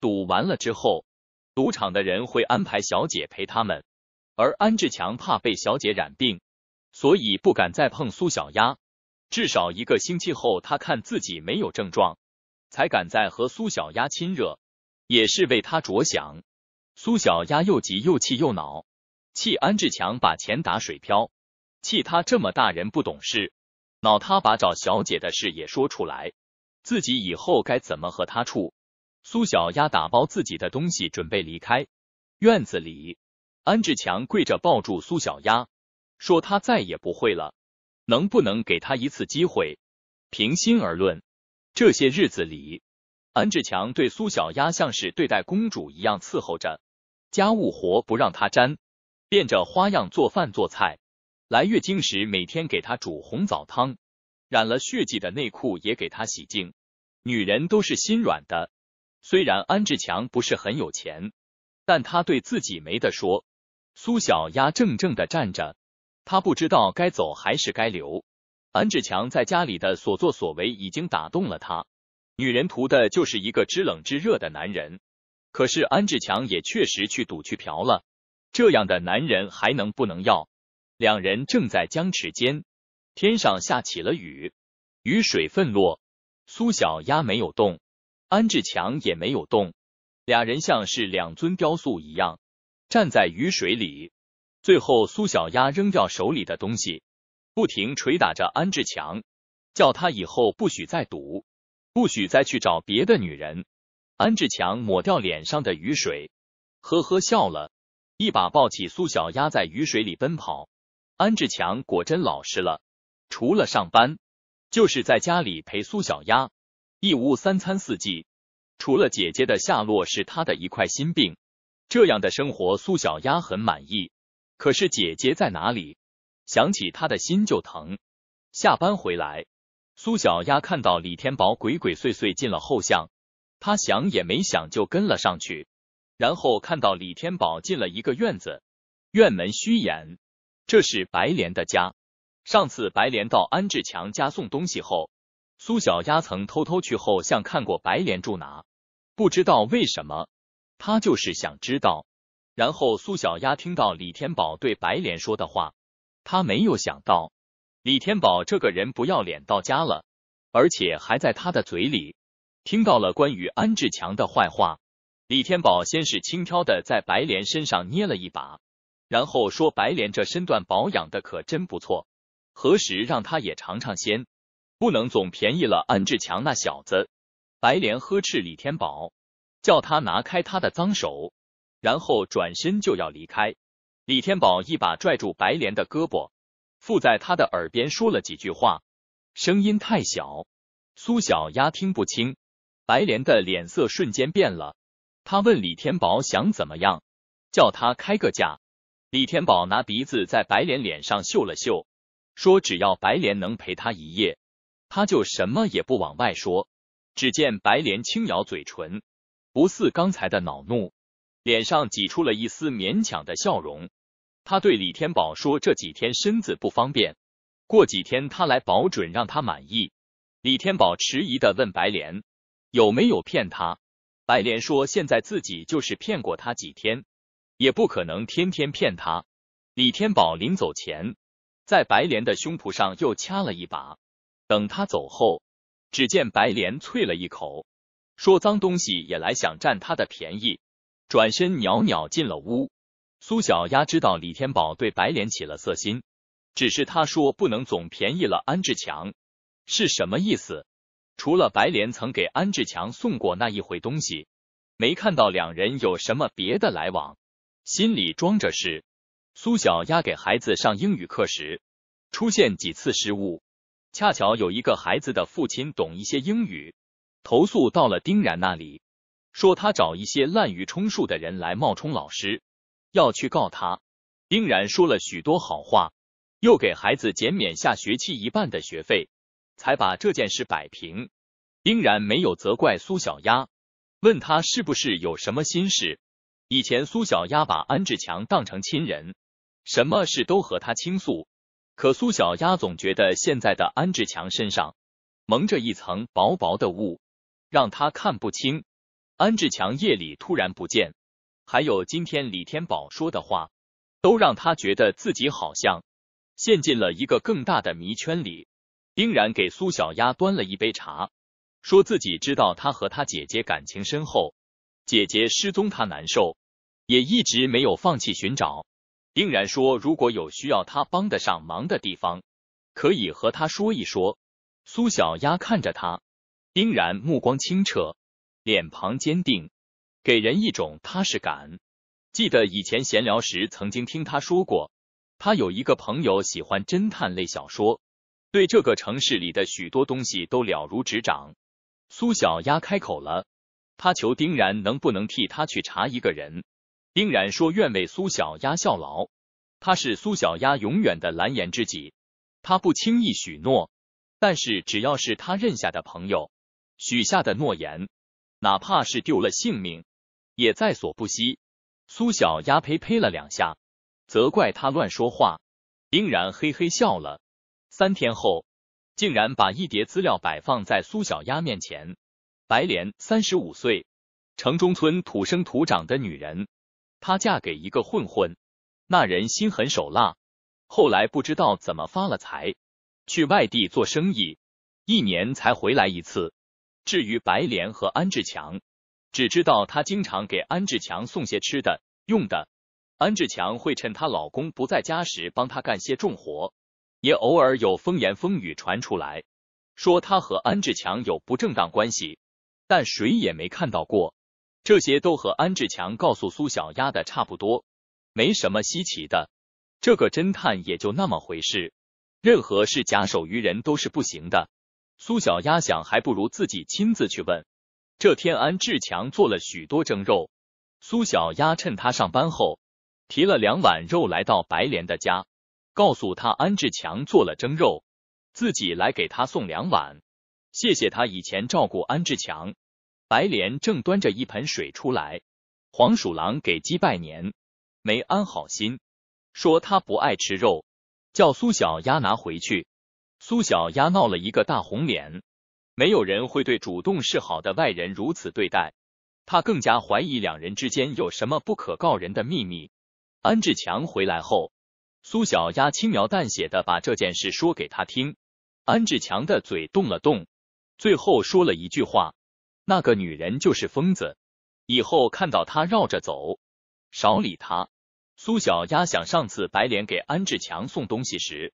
赌完了之后，赌场的人会安排小姐陪他们，而安志强怕被小姐染病。所以不敢再碰苏小丫，至少一个星期后，他看自己没有症状，才敢再和苏小丫亲热，也是为他着想。苏小丫又急又气又恼，气安志强把钱打水漂，气他这么大人不懂事，恼他把找小姐的事也说出来，自己以后该怎么和他处？苏小丫打包自己的东西，准备离开。院子里，安志强跪着抱住苏小丫。说他再也不会了，能不能给他一次机会？平心而论，这些日子里，安志强对苏小丫像是对待公主一样伺候着，家务活不让他沾，变着花样做饭做菜。来月经时，每天给他煮红枣汤，染了血迹的内裤也给他洗净。女人都是心软的，虽然安志强不是很有钱，但他对自己没得说。苏小丫怔怔的站着。他不知道该走还是该留。安志强在家里的所作所为已经打动了他。女人图的就是一个知冷知热的男人。可是安志强也确实去赌去嫖了，这样的男人还能不能要？两人正在僵持间，天上下起了雨，雨水纷落。苏小丫没有动，安志强也没有动，俩人像是两尊雕塑一样站在雨水里。最后，苏小丫扔掉手里的东西，不停捶打着安志强，叫他以后不许再赌，不许再去找别的女人。安志强抹掉脸上的雨水，呵呵笑了，一把抱起苏小丫在雨水里奔跑。安志强果真老实了，除了上班，就是在家里陪苏小丫，一屋三餐四季。除了姐姐的下落是他的一块心病，这样的生活苏小丫很满意。可是姐姐在哪里？想起她的心就疼。下班回来，苏小丫看到李天宝鬼鬼祟祟进了后巷，她想也没想就跟了上去。然后看到李天宝进了一个院子，院门虚掩，这是白莲的家。上次白莲到安志强家送东西后，苏小丫曾偷偷去后巷看过白莲住哪。不知道为什么，他就是想知道。然后苏小丫听到李天宝对白莲说的话，她没有想到李天宝这个人不要脸到家了，而且还在他的嘴里听到了关于安志强的坏话。李天宝先是轻佻的在白莲身上捏了一把，然后说：“白莲这身段保养的可真不错，何时让他也尝尝鲜？不能总便宜了安志强那小子。”白莲呵斥李天宝，叫他拿开他的脏手。然后转身就要离开，李天宝一把拽住白莲的胳膊，附在她的耳边说了几句话，声音太小，苏小丫听不清。白莲的脸色瞬间变了，她问李天宝想怎么样，叫他开个价。李天宝拿鼻子在白莲脸上嗅了嗅，说只要白莲能陪他一夜，他就什么也不往外说。只见白莲轻咬嘴唇，不似刚才的恼怒。脸上挤出了一丝勉强的笑容，他对李天宝说：“这几天身子不方便，过几天他来保准让他满意。”李天宝迟疑的问白莲：“有没有骗他？”白莲说：“现在自己就是骗过他几天，也不可能天天骗他。”李天宝临走前，在白莲的胸脯上又掐了一把。等他走后，只见白莲啐了一口，说：“脏东西也来想占他的便宜。”转身袅袅进了屋。苏小丫知道李天宝对白莲起了色心，只是他说不能总便宜了安志强，是什么意思？除了白莲曾给安志强送过那一回东西，没看到两人有什么别的来往。心里装着事。苏小丫给孩子上英语课时出现几次失误，恰巧有一个孩子的父亲懂一些英语，投诉到了丁然那里。说他找一些滥竽充数的人来冒充老师，要去告他。丁然说了许多好话，又给孩子减免下学期一半的学费，才把这件事摆平。丁然没有责怪苏小丫，问他是不是有什么心事。以前苏小丫把安志强当成亲人，什么事都和他倾诉。可苏小丫总觉得现在的安志强身上蒙着一层薄薄的雾，让他看不清。安志强夜里突然不见，还有今天李天宝说的话，都让他觉得自己好像陷进了一个更大的迷圈里。丁然给苏小丫端了一杯茶，说自己知道他和他姐姐感情深厚，姐姐失踪他难受，也一直没有放弃寻找。丁然说，如果有需要他帮得上忙的地方，可以和他说一说。苏小丫看着他，丁然目光清澈。脸庞坚定，给人一种踏实感。记得以前闲聊时，曾经听他说过，他有一个朋友喜欢侦探类小说，对这个城市里的许多东西都了如指掌。苏小丫开口了，他求丁然能不能替他去查一个人。丁然说愿为苏小丫效劳，他是苏小丫永远的蓝颜知己。他不轻易许诺，但是只要是他认下的朋友，许下的诺言。哪怕是丢了性命，也在所不惜。苏小丫呸呸了两下，责怪他乱说话。丁然嘿嘿笑了。三天后，竟然把一叠资料摆放在苏小丫面前。白莲三十五岁，城中村土生土长的女人。她嫁给一个混混，那人心狠手辣。后来不知道怎么发了财，去外地做生意，一年才回来一次。至于白莲和安志强，只知道她经常给安志强送些吃的、用的。安志强会趁她老公不在家时，帮她干些重活，也偶尔有风言风语传出来，说她和安志强有不正当关系，但谁也没看到过。这些都和安志强告诉苏小丫的差不多，没什么稀奇的。这个侦探也就那么回事，任何是假手于人都是不行的。苏小丫想，还不如自己亲自去问。这天，安志强做了许多蒸肉，苏小丫趁他上班后，提了两碗肉来到白莲的家，告诉他安志强做了蒸肉，自己来给他送两碗，谢谢他以前照顾安志强。白莲正端着一盆水出来，黄鼠狼给鸡拜年，没安好心，说他不爱吃肉，叫苏小丫拿回去。苏小丫闹了一个大红脸，没有人会对主动示好的外人如此对待。他更加怀疑两人之间有什么不可告人的秘密。安志强回来后，苏小丫轻描淡写的把这件事说给他听。安志强的嘴动了动，最后说了一句话：“那个女人就是疯子，以后看到她绕着走，少理她。”苏小丫想，上次白莲给安志强送东西时。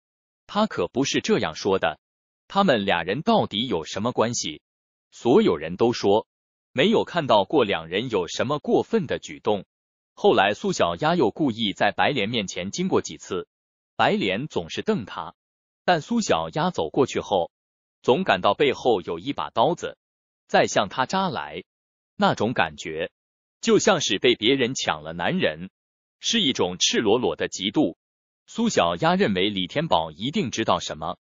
他可不是这样说的。他们俩人到底有什么关系？所有人都说没有看到过两人有什么过分的举动。后来苏小丫又故意在白莲面前经过几次，白莲总是瞪他，但苏小丫走过去后，总感到背后有一把刀子在向她扎来，那种感觉就像是被别人抢了男人，是一种赤裸裸的嫉妒。苏小丫认为李天宝一定知道什么，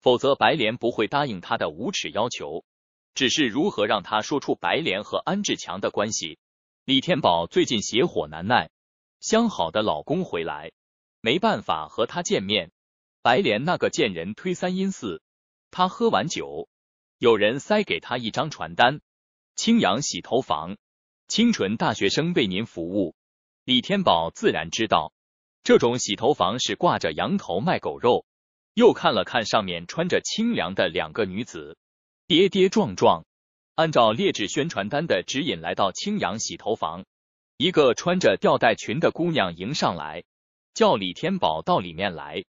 否则白莲不会答应他的无耻要求。只是如何让他说出白莲和安志强的关系？李天宝最近邪火难耐，相好的老公回来，没办法和他见面。白莲那个贱人推三阴四，他喝完酒，有人塞给他一张传单：“青扬洗头房，清纯大学生为您服务。”李天宝自然知道。这种洗头房是挂着羊头卖狗肉。又看了看上面穿着清凉的两个女子，跌跌撞撞，按照劣质宣传单的指引来到清扬洗头房。一个穿着吊带裙的姑娘迎上来，叫李天宝到里面来，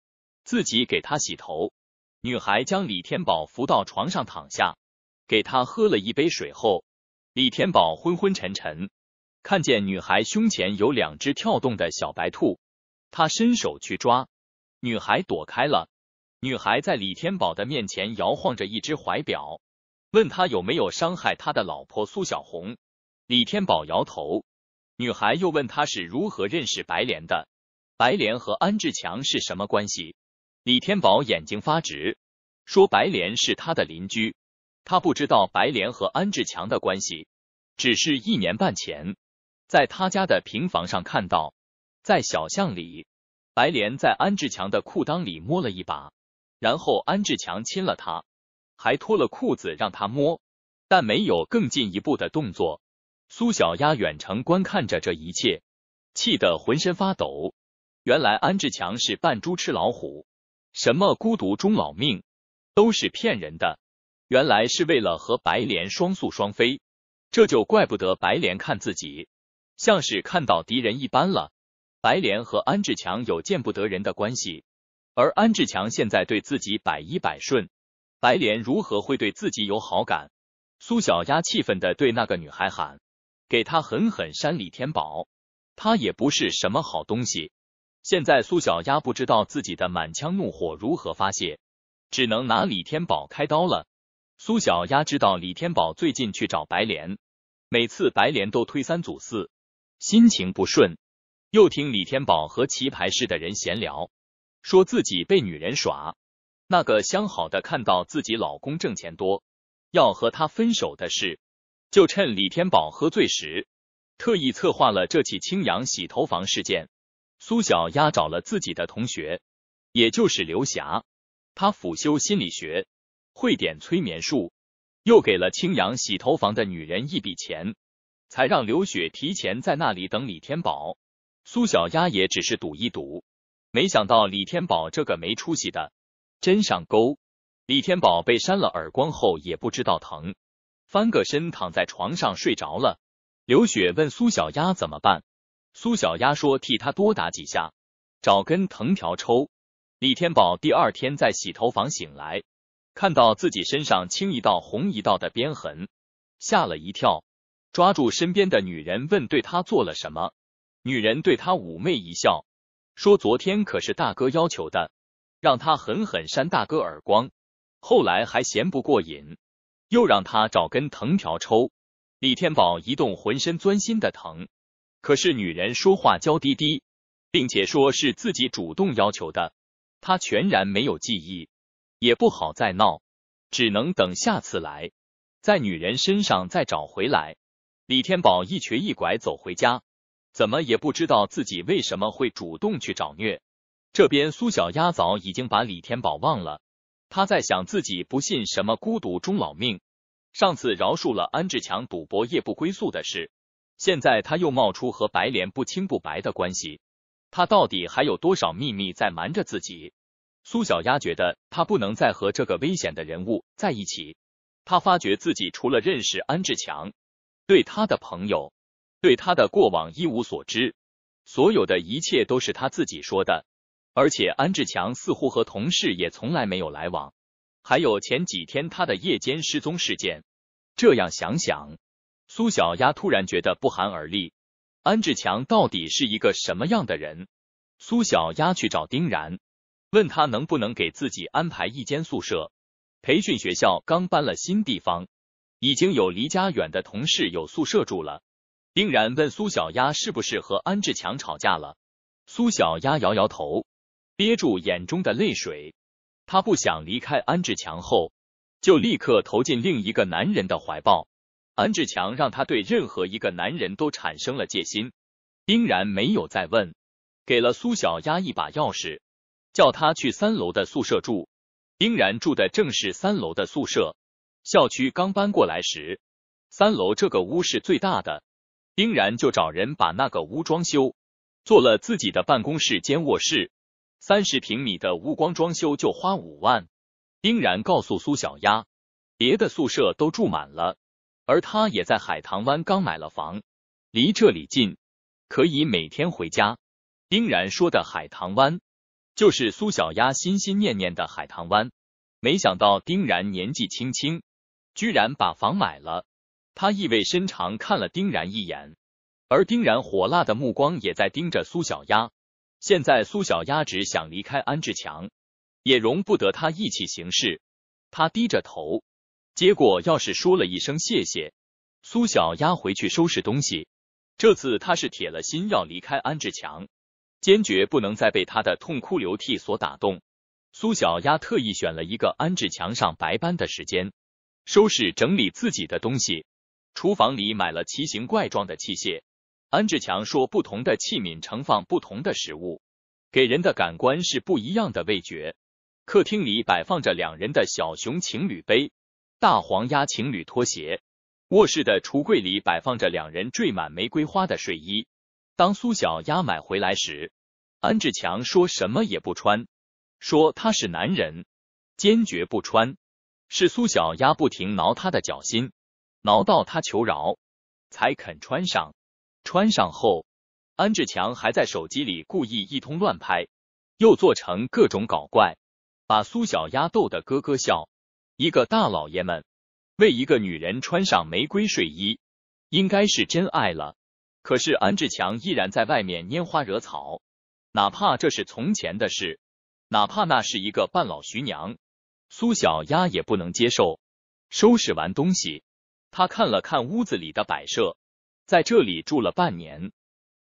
自己给他洗头。女孩将李天宝扶到床上躺下，给他喝了一杯水后，李天宝昏昏沉沉，看见女孩胸前有两只跳动的小白兔。他伸手去抓，女孩躲开了。女孩在李天宝的面前摇晃着一只怀表，问他有没有伤害他的老婆苏小红。李天宝摇头。女孩又问他是如何认识白莲的，白莲和安志强是什么关系？李天宝眼睛发直，说白莲是他的邻居，他不知道白莲和安志强的关系，只是一年半前，在他家的平房上看到。在小巷里，白莲在安志强的裤裆里摸了一把，然后安志强亲了她，还脱了裤子让她摸，但没有更进一步的动作。苏小丫远程观看着这一切，气得浑身发抖。原来安志强是扮猪吃老虎，什么孤独终老命都是骗人的。原来是为了和白莲双宿双飞，这就怪不得白莲看自己像是看到敌人一般了。白莲和安志强有见不得人的关系，而安志强现在对自己百依百顺，白莲如何会对自己有好感？苏小丫气愤的对那个女孩喊：“给她狠狠扇李天宝，他也不是什么好东西。”现在苏小丫不知道自己的满腔怒火如何发泄，只能拿李天宝开刀了。苏小丫知道李天宝最近去找白莲，每次白莲都推三阻四，心情不顺。又听李天宝和棋牌室的人闲聊，说自己被女人耍，那个相好的看到自己老公挣钱多，要和他分手的事，就趁李天宝喝醉时，特意策划了这起青阳洗头房事件。苏小丫找了自己的同学，也就是刘霞，她辅修心理学，会点催眠术，又给了青阳洗头房的女人一笔钱，才让刘雪提前在那里等李天宝。苏小丫也只是赌一赌，没想到李天宝这个没出息的真上钩。李天宝被扇了耳光后也不知道疼，翻个身躺在床上睡着了。刘雪问苏小丫怎么办，苏小丫说替他多打几下，找根藤条抽。李天宝第二天在洗头房醒来，看到自己身上青一道红一道的鞭痕，吓了一跳，抓住身边的女人问对他做了什么。女人对他妩媚一笑，说：“昨天可是大哥要求的，让他狠狠扇大哥耳光。后来还嫌不过瘾，又让他找根藤条抽。”李天宝一动，浑身钻心的疼。可是女人说话娇滴滴，并且说是自己主动要求的，他全然没有记忆，也不好再闹，只能等下次来，在女人身上再找回来。李天宝一瘸一拐走回家。怎么也不知道自己为什么会主动去找虐。这边苏小丫早已经把李天宝忘了，她在想自己不信什么孤独终老命。上次饶恕了安志强赌博夜不归宿的事，现在他又冒出和白莲不清不白的关系，他到底还有多少秘密在瞒着自己？苏小丫觉得她不能再和这个危险的人物在一起，她发觉自己除了认识安志强，对他的朋友。对他的过往一无所知，所有的一切都是他自己说的，而且安志强似乎和同事也从来没有来往。还有前几天他的夜间失踪事件，这样想想，苏小丫突然觉得不寒而栗。安志强到底是一个什么样的人？苏小丫去找丁然，问他能不能给自己安排一间宿舍。培训学校刚搬了新地方，已经有离家远的同事有宿舍住了。丁然问苏小丫是不是和安志强吵架了？苏小丫摇摇头，憋住眼中的泪水。她不想离开安志强后，就立刻投进另一个男人的怀抱。安志强让她对任何一个男人都产生了戒心。丁然没有再问，给了苏小丫一把钥匙，叫她去三楼的宿舍住。丁然住的正是三楼的宿舍。校区刚搬过来时，三楼这个屋是最大的。丁然就找人把那个屋装修，做了自己的办公室兼卧室，三十平米的屋光装修就花五万。丁然告诉苏小丫，别的宿舍都住满了，而他也在海棠湾刚买了房，离这里近，可以每天回家。丁然说的海棠湾，就是苏小丫心心念念的海棠湾。没想到丁然年纪轻轻，居然把房买了。他意味深长看了丁然一眼，而丁然火辣的目光也在盯着苏小丫。现在苏小丫只想离开安志强，也容不得他一起行事。他低着头，结果要是说了一声谢谢，苏小丫回去收拾东西。这次他是铁了心要离开安志强，坚决不能再被他的痛哭流涕所打动。苏小丫特意选了一个安志强上白班的时间，收拾整理自己的东西。厨房里买了奇形怪状的器械。安志强说，不同的器皿盛放不同的食物，给人的感官是不一样的味觉。客厅里摆放着两人的小熊情侣杯、大黄鸭情侣拖鞋，卧室的橱柜里摆放着两人缀满玫瑰花的睡衣。当苏小丫买回来时，安志强说什么也不穿，说他是男人，坚决不穿。是苏小丫不停挠他的脚心。挠到他求饶，才肯穿上。穿上后，安志强还在手机里故意一通乱拍，又做成各种搞怪，把苏小丫逗得咯咯笑。一个大老爷们为一个女人穿上玫瑰睡衣，应该是真爱了。可是安志强依然在外面拈花惹草，哪怕这是从前的事，哪怕那是一个半老徐娘，苏小丫也不能接受。收拾完东西。他看了看屋子里的摆设，在这里住了半年，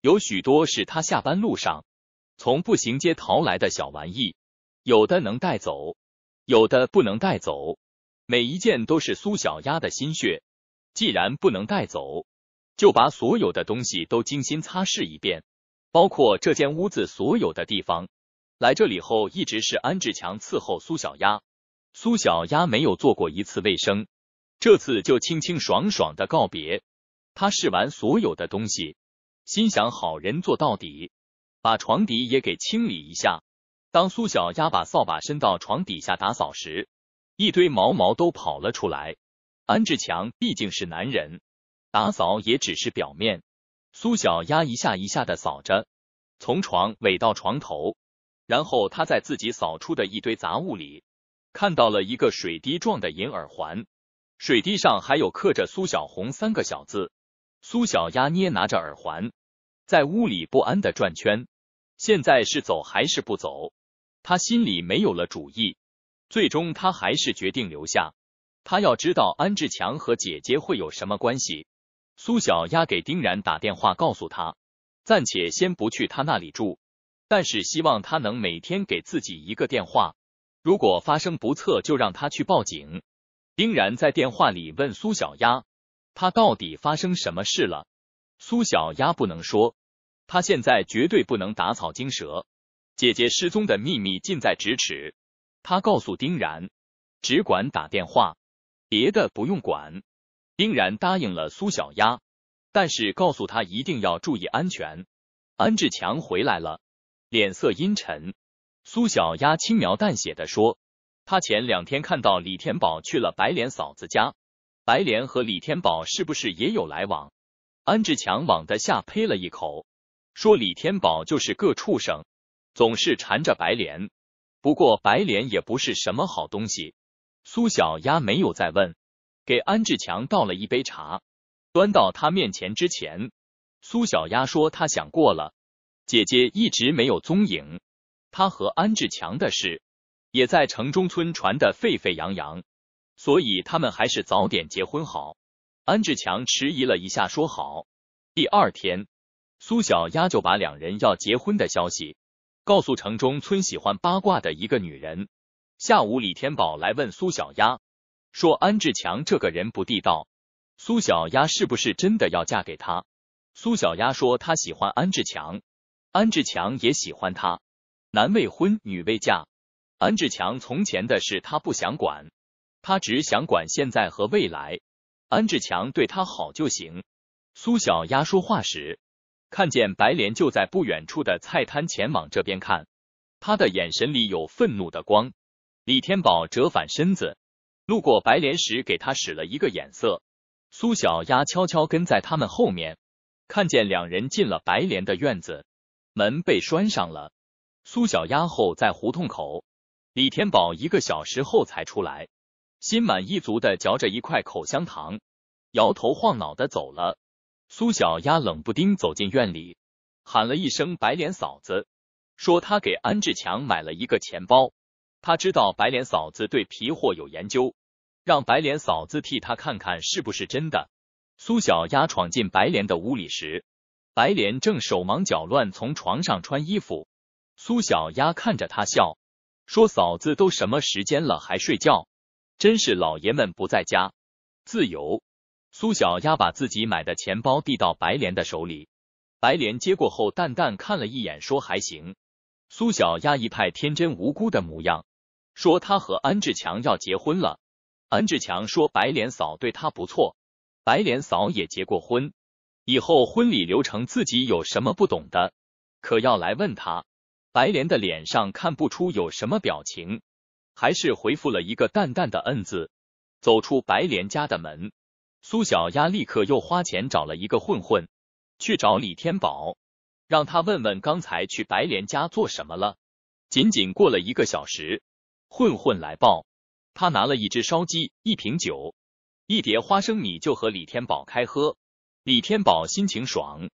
有许多是他下班路上从步行街淘来的小玩意，有的能带走，有的不能带走，每一件都是苏小丫的心血。既然不能带走，就把所有的东西都精心擦拭一遍，包括这间屋子所有的地方。来这里后一直是安志强伺候苏小丫，苏小丫没有做过一次卫生。这次就清清爽爽的告别。他试完所有的东西，心想好人做到底，把床底也给清理一下。当苏小丫把扫把伸到床底下打扫时，一堆毛毛都跑了出来。安志强毕竟是男人，打扫也只是表面。苏小丫一下一下的扫着，从床尾到床头。然后他在自己扫出的一堆杂物里，看到了一个水滴状的银耳环。水滴上还有刻着“苏小红”三个小字。苏小丫捏拿着耳环，在屋里不安的转圈。现在是走还是不走？他心里没有了主意。最终，他还是决定留下。他要知道安志强和姐姐会有什么关系。苏小丫给丁然打电话，告诉他暂且先不去他那里住，但是希望他能每天给自己一个电话。如果发生不测，就让他去报警。丁然在电话里问苏小丫，他到底发生什么事了？苏小丫不能说，他现在绝对不能打草惊蛇。姐姐失踪的秘密近在咫尺，他告诉丁然，只管打电话，别的不用管。丁然答应了苏小丫，但是告诉他一定要注意安全。安志强回来了，脸色阴沉。苏小丫轻描淡写的说。他前两天看到李天宝去了白莲嫂子家，白莲和李天宝是不是也有来往？安志强往地下呸了一口，说李天宝就是个畜生，总是缠着白莲。不过白莲也不是什么好东西。苏小丫没有再问，给安志强倒了一杯茶，端到他面前之前，苏小丫说她想过了，姐姐一直没有踪影，她和安志强的事。也在城中村传得沸沸扬扬，所以他们还是早点结婚好。安志强迟疑了一下，说：“好。”第二天，苏小丫就把两人要结婚的消息告诉城中村喜欢八卦的一个女人。下午，李天宝来问苏小丫，说：“安志强这个人不地道，苏小丫是不是真的要嫁给他？”苏小丫说：“她喜欢安志强，安志强也喜欢他。男未婚，女未嫁。”安志强从前的事他不想管，他只想管现在和未来。安志强对他好就行。苏小丫说话时，看见白莲就在不远处的菜摊前往这边看，他的眼神里有愤怒的光。李天宝折返身子，路过白莲时给他使了一个眼色。苏小丫悄悄跟在他们后面，看见两人进了白莲的院子，门被拴上了。苏小丫后在胡同口。李天宝一个小时后才出来，心满意足的嚼着一块口香糖，摇头晃脑的走了。苏小丫冷不丁走进院里，喊了一声“白莲嫂子”，说他给安志强买了一个钱包。他知道白莲嫂子对皮货有研究，让白莲嫂子替他看看是不是真的。苏小丫闯进白莲的屋里时，白莲正手忙脚乱从床上穿衣服。苏小丫看着他笑。说嫂子都什么时间了还睡觉，真是老爷们不在家，自由。苏小丫把自己买的钱包递到白莲的手里，白莲接过后淡淡看了一眼，说还行。苏小丫一派天真无辜的模样，说她和安志强要结婚了。安志强说白莲嫂对他不错，白莲嫂也结过婚，以后婚礼流程自己有什么不懂的，可要来问他。白莲的脸上看不出有什么表情，还是回复了一个淡淡的“嗯”字。走出白莲家的门，苏小丫立刻又花钱找了一个混混，去找李天宝，让他问问刚才去白莲家做什么了。仅仅过了一个小时，混混来报，他拿了一只烧鸡、一瓶酒、一碟花生米，就和李天宝开喝。李天宝心情爽，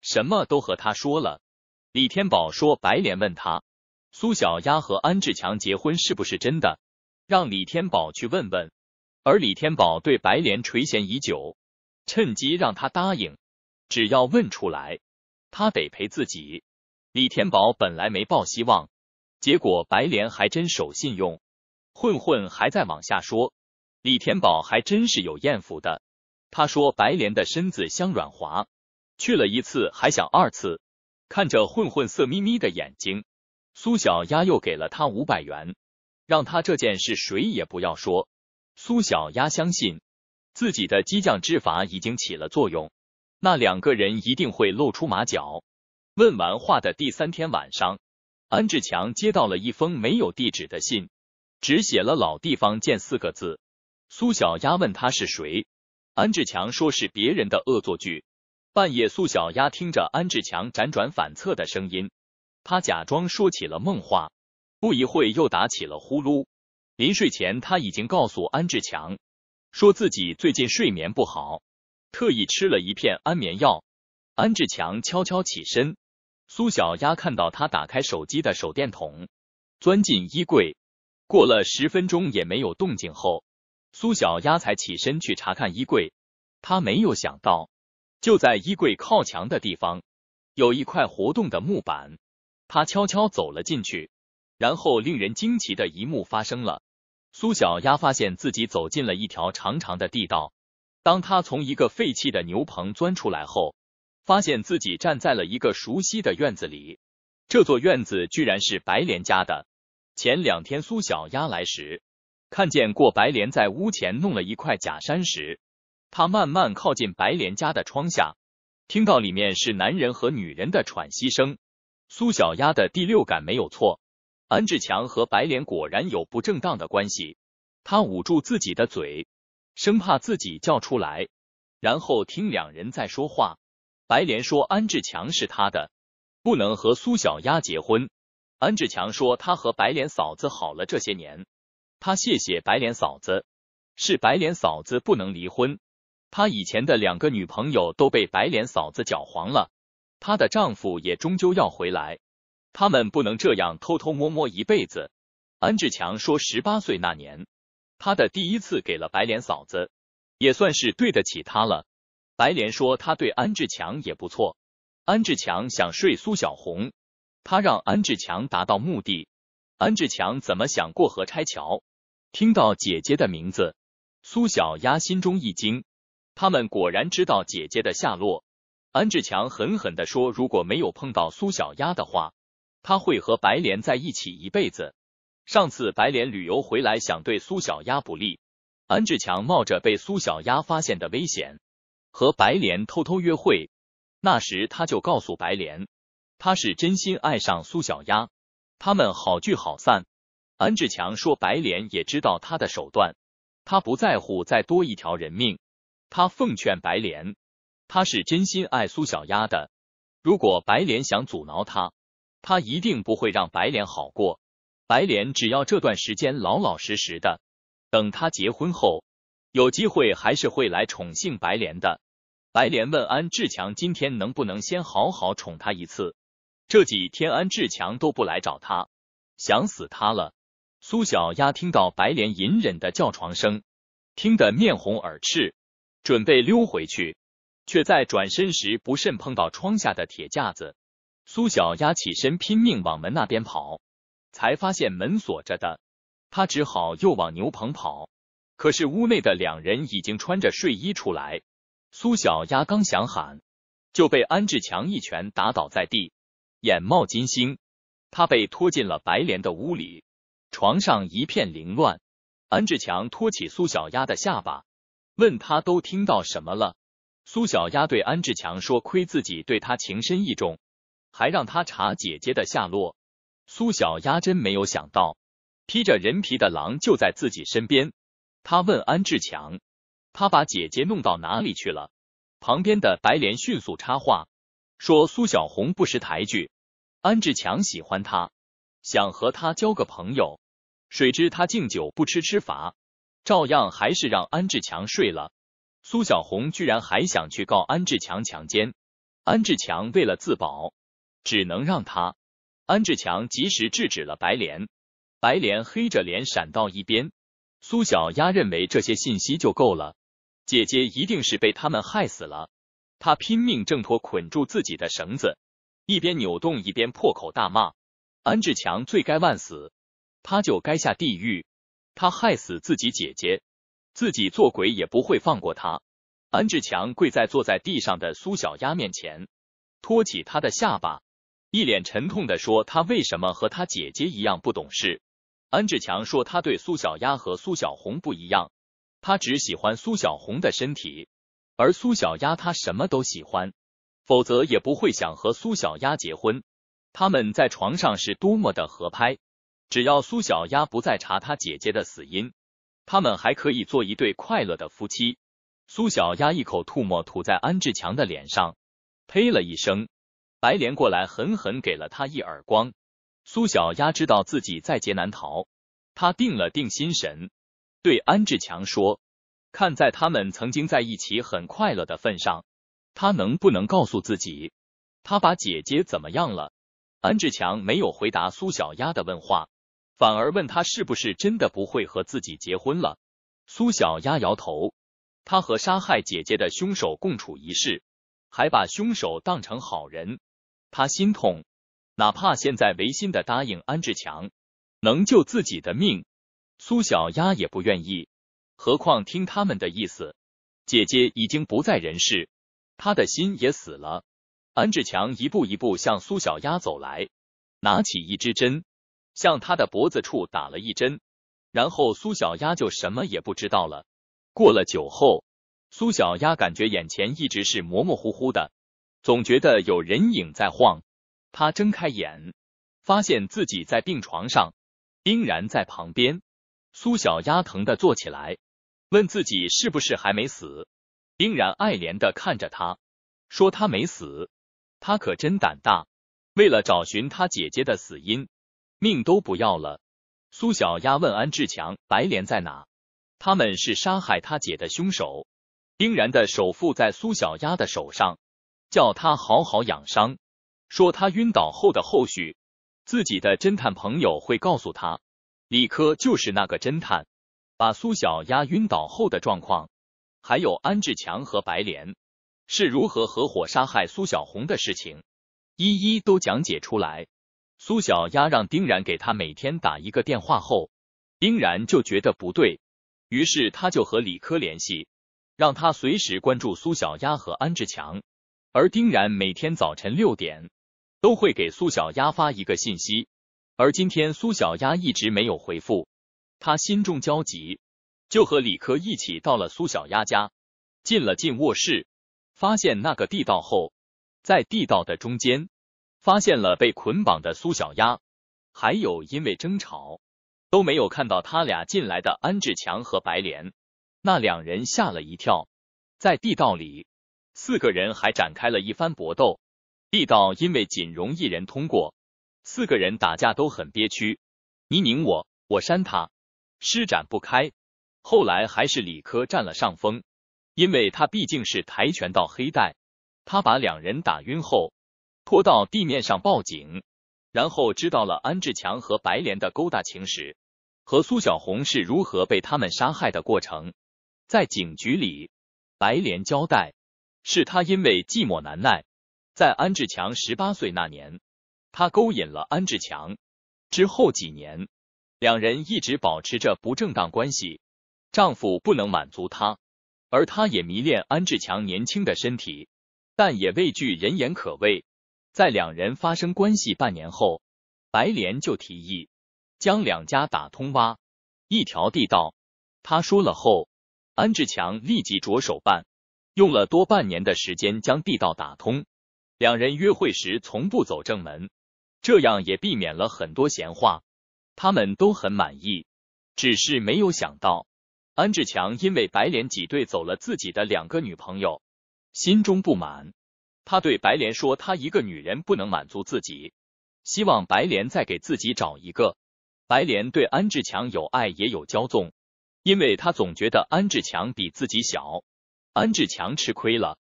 什么都和他说了。李天宝说：“白莲问他，苏小丫和安志强结婚是不是真的？让李天宝去问问。”而李天宝对白莲垂涎已久，趁机让他答应，只要问出来，他得陪自己。李天宝本来没抱希望，结果白莲还真守信用。混混还在往下说：“李天宝还真是有艳福的。”他说：“白莲的身子香软滑，去了一次还想二次。”看着混混色眯眯的眼睛，苏小丫又给了他五百元，让他这件事谁也不要说。苏小丫相信自己的激将之法已经起了作用，那两个人一定会露出马脚。问完话的第三天晚上，安志强接到了一封没有地址的信，只写了“老地方见”四个字。苏小丫问他是谁，安志强说是别人的恶作剧。半夜，苏小丫听着安志强辗转反侧的声音，他假装说起了梦话，不一会又打起了呼噜。临睡前，他已经告诉安志强，说自己最近睡眠不好，特意吃了一片安眠药。安志强悄悄起身，苏小丫看到他打开手机的手电筒，钻进衣柜。过了十分钟也没有动静后，苏小丫才起身去查看衣柜。他没有想到。就在衣柜靠墙的地方，有一块活动的木板。他悄悄走了进去，然后令人惊奇的一幕发生了。苏小丫发现自己走进了一条长长的地道。当他从一个废弃的牛棚钻出来后，发现自己站在了一个熟悉的院子里。这座院子居然是白莲家的。前两天苏小丫来时，看见过白莲在屋前弄了一块假山石。他慢慢靠近白莲家的窗下，听到里面是男人和女人的喘息声。苏小丫的第六感没有错，安志强和白莲果然有不正当的关系。他捂住自己的嘴，生怕自己叫出来。然后听两人在说话。白莲说：“安志强是他的，不能和苏小丫结婚。”安志强说：“他和白莲嫂子好了这些年，他谢谢白莲嫂子，是白莲嫂子不能离婚。”他以前的两个女朋友都被白莲嫂子搅黄了，她的丈夫也终究要回来，他们不能这样偷偷摸摸一辈子。安志强说，十八岁那年，他的第一次给了白莲嫂子，也算是对得起她了。白莲说，他对安志强也不错。安志强想睡苏小红，他让安志强达到目的。安志强怎么想过河拆桥？听到姐姐的名字，苏小丫心中一惊。他们果然知道姐姐的下落。安志强狠狠的说：“如果没有碰到苏小丫的话，他会和白莲在一起一辈子。”上次白莲旅游回来，想对苏小丫不利，安志强冒着被苏小丫发现的危险，和白莲偷偷约会。那时他就告诉白莲，他是真心爱上苏小丫。他们好聚好散。安志强说：“白莲也知道他的手段，他不在乎再多一条人命。”他奉劝白莲，他是真心爱苏小丫的。如果白莲想阻挠他，他一定不会让白莲好过。白莲只要这段时间老老实实的，等他结婚后，有机会还是会来宠幸白莲的。白莲问安志强，今天能不能先好好宠他一次？这几天安志强都不来找他，想死他了。苏小丫听到白莲隐忍的叫床声，听得面红耳赤。准备溜回去，却在转身时不慎碰到窗下的铁架子。苏小丫起身拼命往门那边跑，才发现门锁着的，她只好又往牛棚跑。可是屋内的两人已经穿着睡衣出来。苏小丫刚想喊，就被安志强一拳打倒在地，眼冒金星。他被拖进了白莲的屋里，床上一片凌乱。安志强托起苏小丫的下巴。问他都听到什么了？苏小丫对安志强说：“亏自己对他情深意重，还让他查姐姐的下落。”苏小丫真没有想到，披着人皮的狼就在自己身边。他问安志强：“他把姐姐弄到哪里去了？”旁边的白莲迅速插话，说：“苏小红不识抬举，安志强喜欢她，想和她交个朋友，谁知她敬酒不吃吃罚。”照样还是让安志强睡了，苏小红居然还想去告安志强强奸，安志强为了自保，只能让他安志强及时制止了白莲，白莲黑着脸闪到一边。苏小丫认为这些信息就够了，姐姐一定是被他们害死了，她拼命挣脱捆住自己的绳子，一边扭动一边破口大骂，安志强罪该万死，他就该下地狱。他害死自己姐姐，自己做鬼也不会放过他。安志强跪在坐在地上的苏小丫面前，托起她的下巴，一脸沉痛的说：“他为什么和他姐姐一样不懂事？”安志强说：“他对苏小丫和苏小红不一样，他只喜欢苏小红的身体，而苏小丫他什么都喜欢，否则也不会想和苏小丫结婚。他们在床上是多么的合拍。”只要苏小丫不再查他姐姐的死因，他们还可以做一对快乐的夫妻。苏小丫一口吐沫吐在安志强的脸上，呸了一声。白莲过来狠狠给了他一耳光。苏小丫知道自己在劫难逃，他定了定心神，对安志强说：“看在他们曾经在一起很快乐的份上，他能不能告诉自己，他把姐姐怎么样了？”安志强没有回答苏小丫的问话。反而问他是不是真的不会和自己结婚了？苏小丫摇头，她和杀害姐姐的凶手共处一室，还把凶手当成好人，她心痛。哪怕现在违心的答应安志强，能救自己的命，苏小丫也不愿意。何况听他们的意思，姐姐已经不在人世，他的心也死了。安志强一步一步向苏小丫走来，拿起一支针。向他的脖子处打了一针，然后苏小丫就什么也不知道了。过了久后，苏小丫感觉眼前一直是模模糊糊的，总觉得有人影在晃。她睁开眼，发现自己在病床上，丁然在旁边。苏小丫疼的坐起来，问自己是不是还没死。丁然爱怜的看着他，说他没死，他可真胆大，为了找寻他姐姐的死因。命都不要了！苏小丫问安志强：“白莲在哪？他们是杀害他姐的凶手。”丁然的首附在苏小丫的手上，叫他好好养伤，说他晕倒后的后续，自己的侦探朋友会告诉他。李科就是那个侦探，把苏小丫晕倒后的状况，还有安志强和白莲是如何合伙杀害苏小红的事情，一一都讲解出来。苏小丫让丁然给她每天打一个电话后，丁然就觉得不对，于是他就和李科联系，让他随时关注苏小丫和安志强。而丁然每天早晨六点都会给苏小丫发一个信息，而今天苏小丫一直没有回复，他心中焦急，就和李科一起到了苏小丫家，进了进卧室，发现那个地道后，在地道的中间。发现了被捆绑的苏小丫，还有因为争吵都没有看到他俩进来的安志强和白莲，那两人吓了一跳。在地道里，四个人还展开了一番搏斗。地道因为仅容一人通过，四个人打架都很憋屈，你拧我，我扇他，施展不开。后来还是李科占了上风，因为他毕竟是跆拳道黑带。他把两人打晕后。拖到地面上报警，然后知道了安志强和白莲的勾搭情史，和苏小红是如何被他们杀害的过程。在警局里，白莲交代，是她因为寂寞难耐，在安志强十八岁那年，她勾引了安志强。之后几年，两人一直保持着不正当关系。丈夫不能满足她，而她也迷恋安志强年轻的身体，但也畏惧人言可畏。在两人发生关系半年后，白莲就提议将两家打通挖一条地道。他说了后，安志强立即着手办，用了多半年的时间将地道打通。两人约会时从不走正门，这样也避免了很多闲话。他们都很满意，只是没有想到安志强因为白莲挤兑走了自己的两个女朋友，心中不满。他对白莲说：“他一个女人不能满足自己，希望白莲再给自己找一个。”白莲对安志强有爱也有骄纵，因为她总觉得安志强比自己小，安志强吃亏了，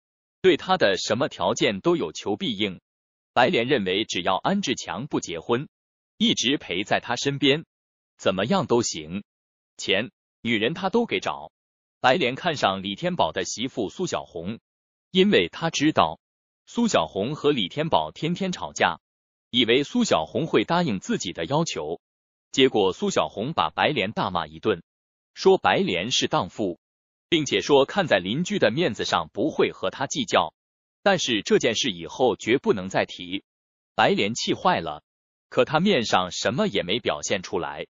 对他的什么条件都有求必应。白莲认为，只要安志强不结婚，一直陪在他身边，怎么样都行。钱、女人他都给找。白莲看上李天宝的媳妇苏小红，因为她知道。苏小红和李天宝天天吵架，以为苏小红会答应自己的要求，结果苏小红把白莲大骂一顿，说白莲是荡妇，并且说看在邻居的面子上不会和他计较，但是这件事以后绝不能再提。白莲气坏了，可他面上什么也没表现出来，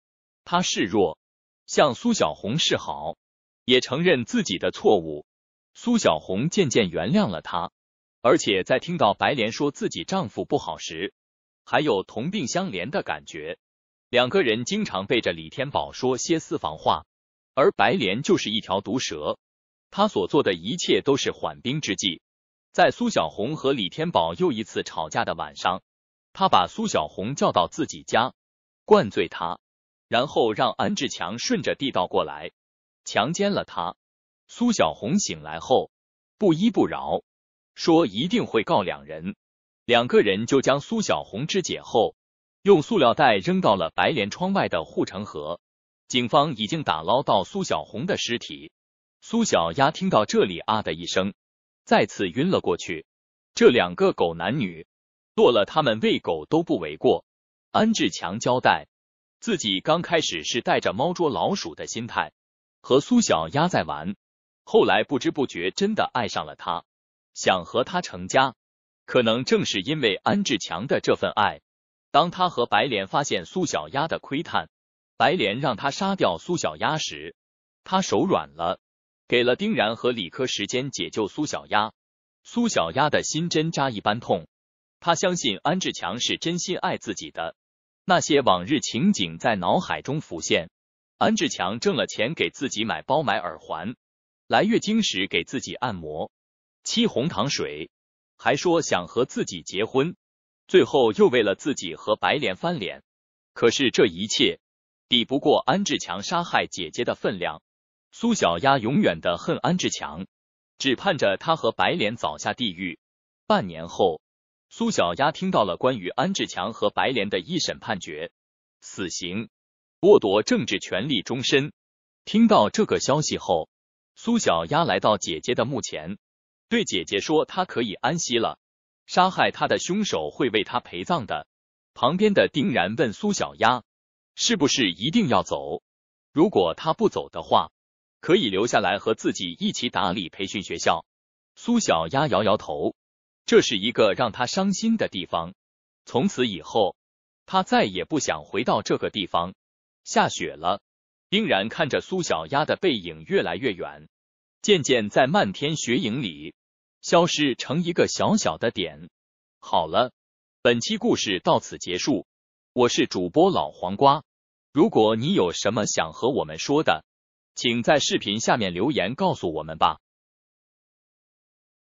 他示弱，向苏小红示好，也承认自己的错误。苏小红渐渐原谅了他。而且在听到白莲说自己丈夫不好时，还有同病相怜的感觉。两个人经常背着李天宝说些私房话，而白莲就是一条毒蛇，她所做的一切都是缓兵之计。在苏小红和李天宝又一次吵架的晚上，她把苏小红叫到自己家，灌醉她，然后让安志强顺着地道过来，强奸了她。苏小红醒来后，不依不饶。说一定会告两人，两个人就将苏小红肢解后，用塑料袋扔到了白莲窗外的护城河。警方已经打捞到苏小红的尸体。苏小丫听到这里啊的一声，再次晕了过去。这两个狗男女，剁了他们喂狗都不为过。安志强交代，自己刚开始是带着猫捉老鼠的心态和苏小丫在玩，后来不知不觉真的爱上了她。想和他成家，可能正是因为安志强的这份爱。当他和白莲发现苏小丫的窥探，白莲让他杀掉苏小丫时，他手软了，给了丁然和李科时间解救苏小丫。苏小丫的心针扎一般痛，他相信安志强是真心爱自己的。那些往日情景在脑海中浮现：安志强挣了钱给自己买包、买耳环，来月经时给自己按摩。沏红糖水，还说想和自己结婚，最后又为了自己和白莲翻脸。可是这一切抵不过安志强杀害姐姐的分量。苏小丫永远的恨安志强，只盼着他和白莲早下地狱。半年后，苏小丫听到了关于安志强和白莲的一审判决：死刑，剥夺政治权利终身。听到这个消息后，苏小丫来到姐姐的墓前。对姐姐说，她可以安息了。杀害她的凶手会为她陪葬的。旁边的丁然问苏小丫：“是不是一定要走？如果她不走的话，可以留下来和自己一起打理培训学校。”苏小丫摇摇头，这是一个让她伤心的地方。从此以后，她再也不想回到这个地方。下雪了，丁然看着苏小丫的背影越来越远，渐渐在漫天雪影里。消失成一个小小的点。好了，本期故事到此结束。我是主播老黄瓜。如果你有什么想和我们说的，请在视频下面留言告诉我们吧。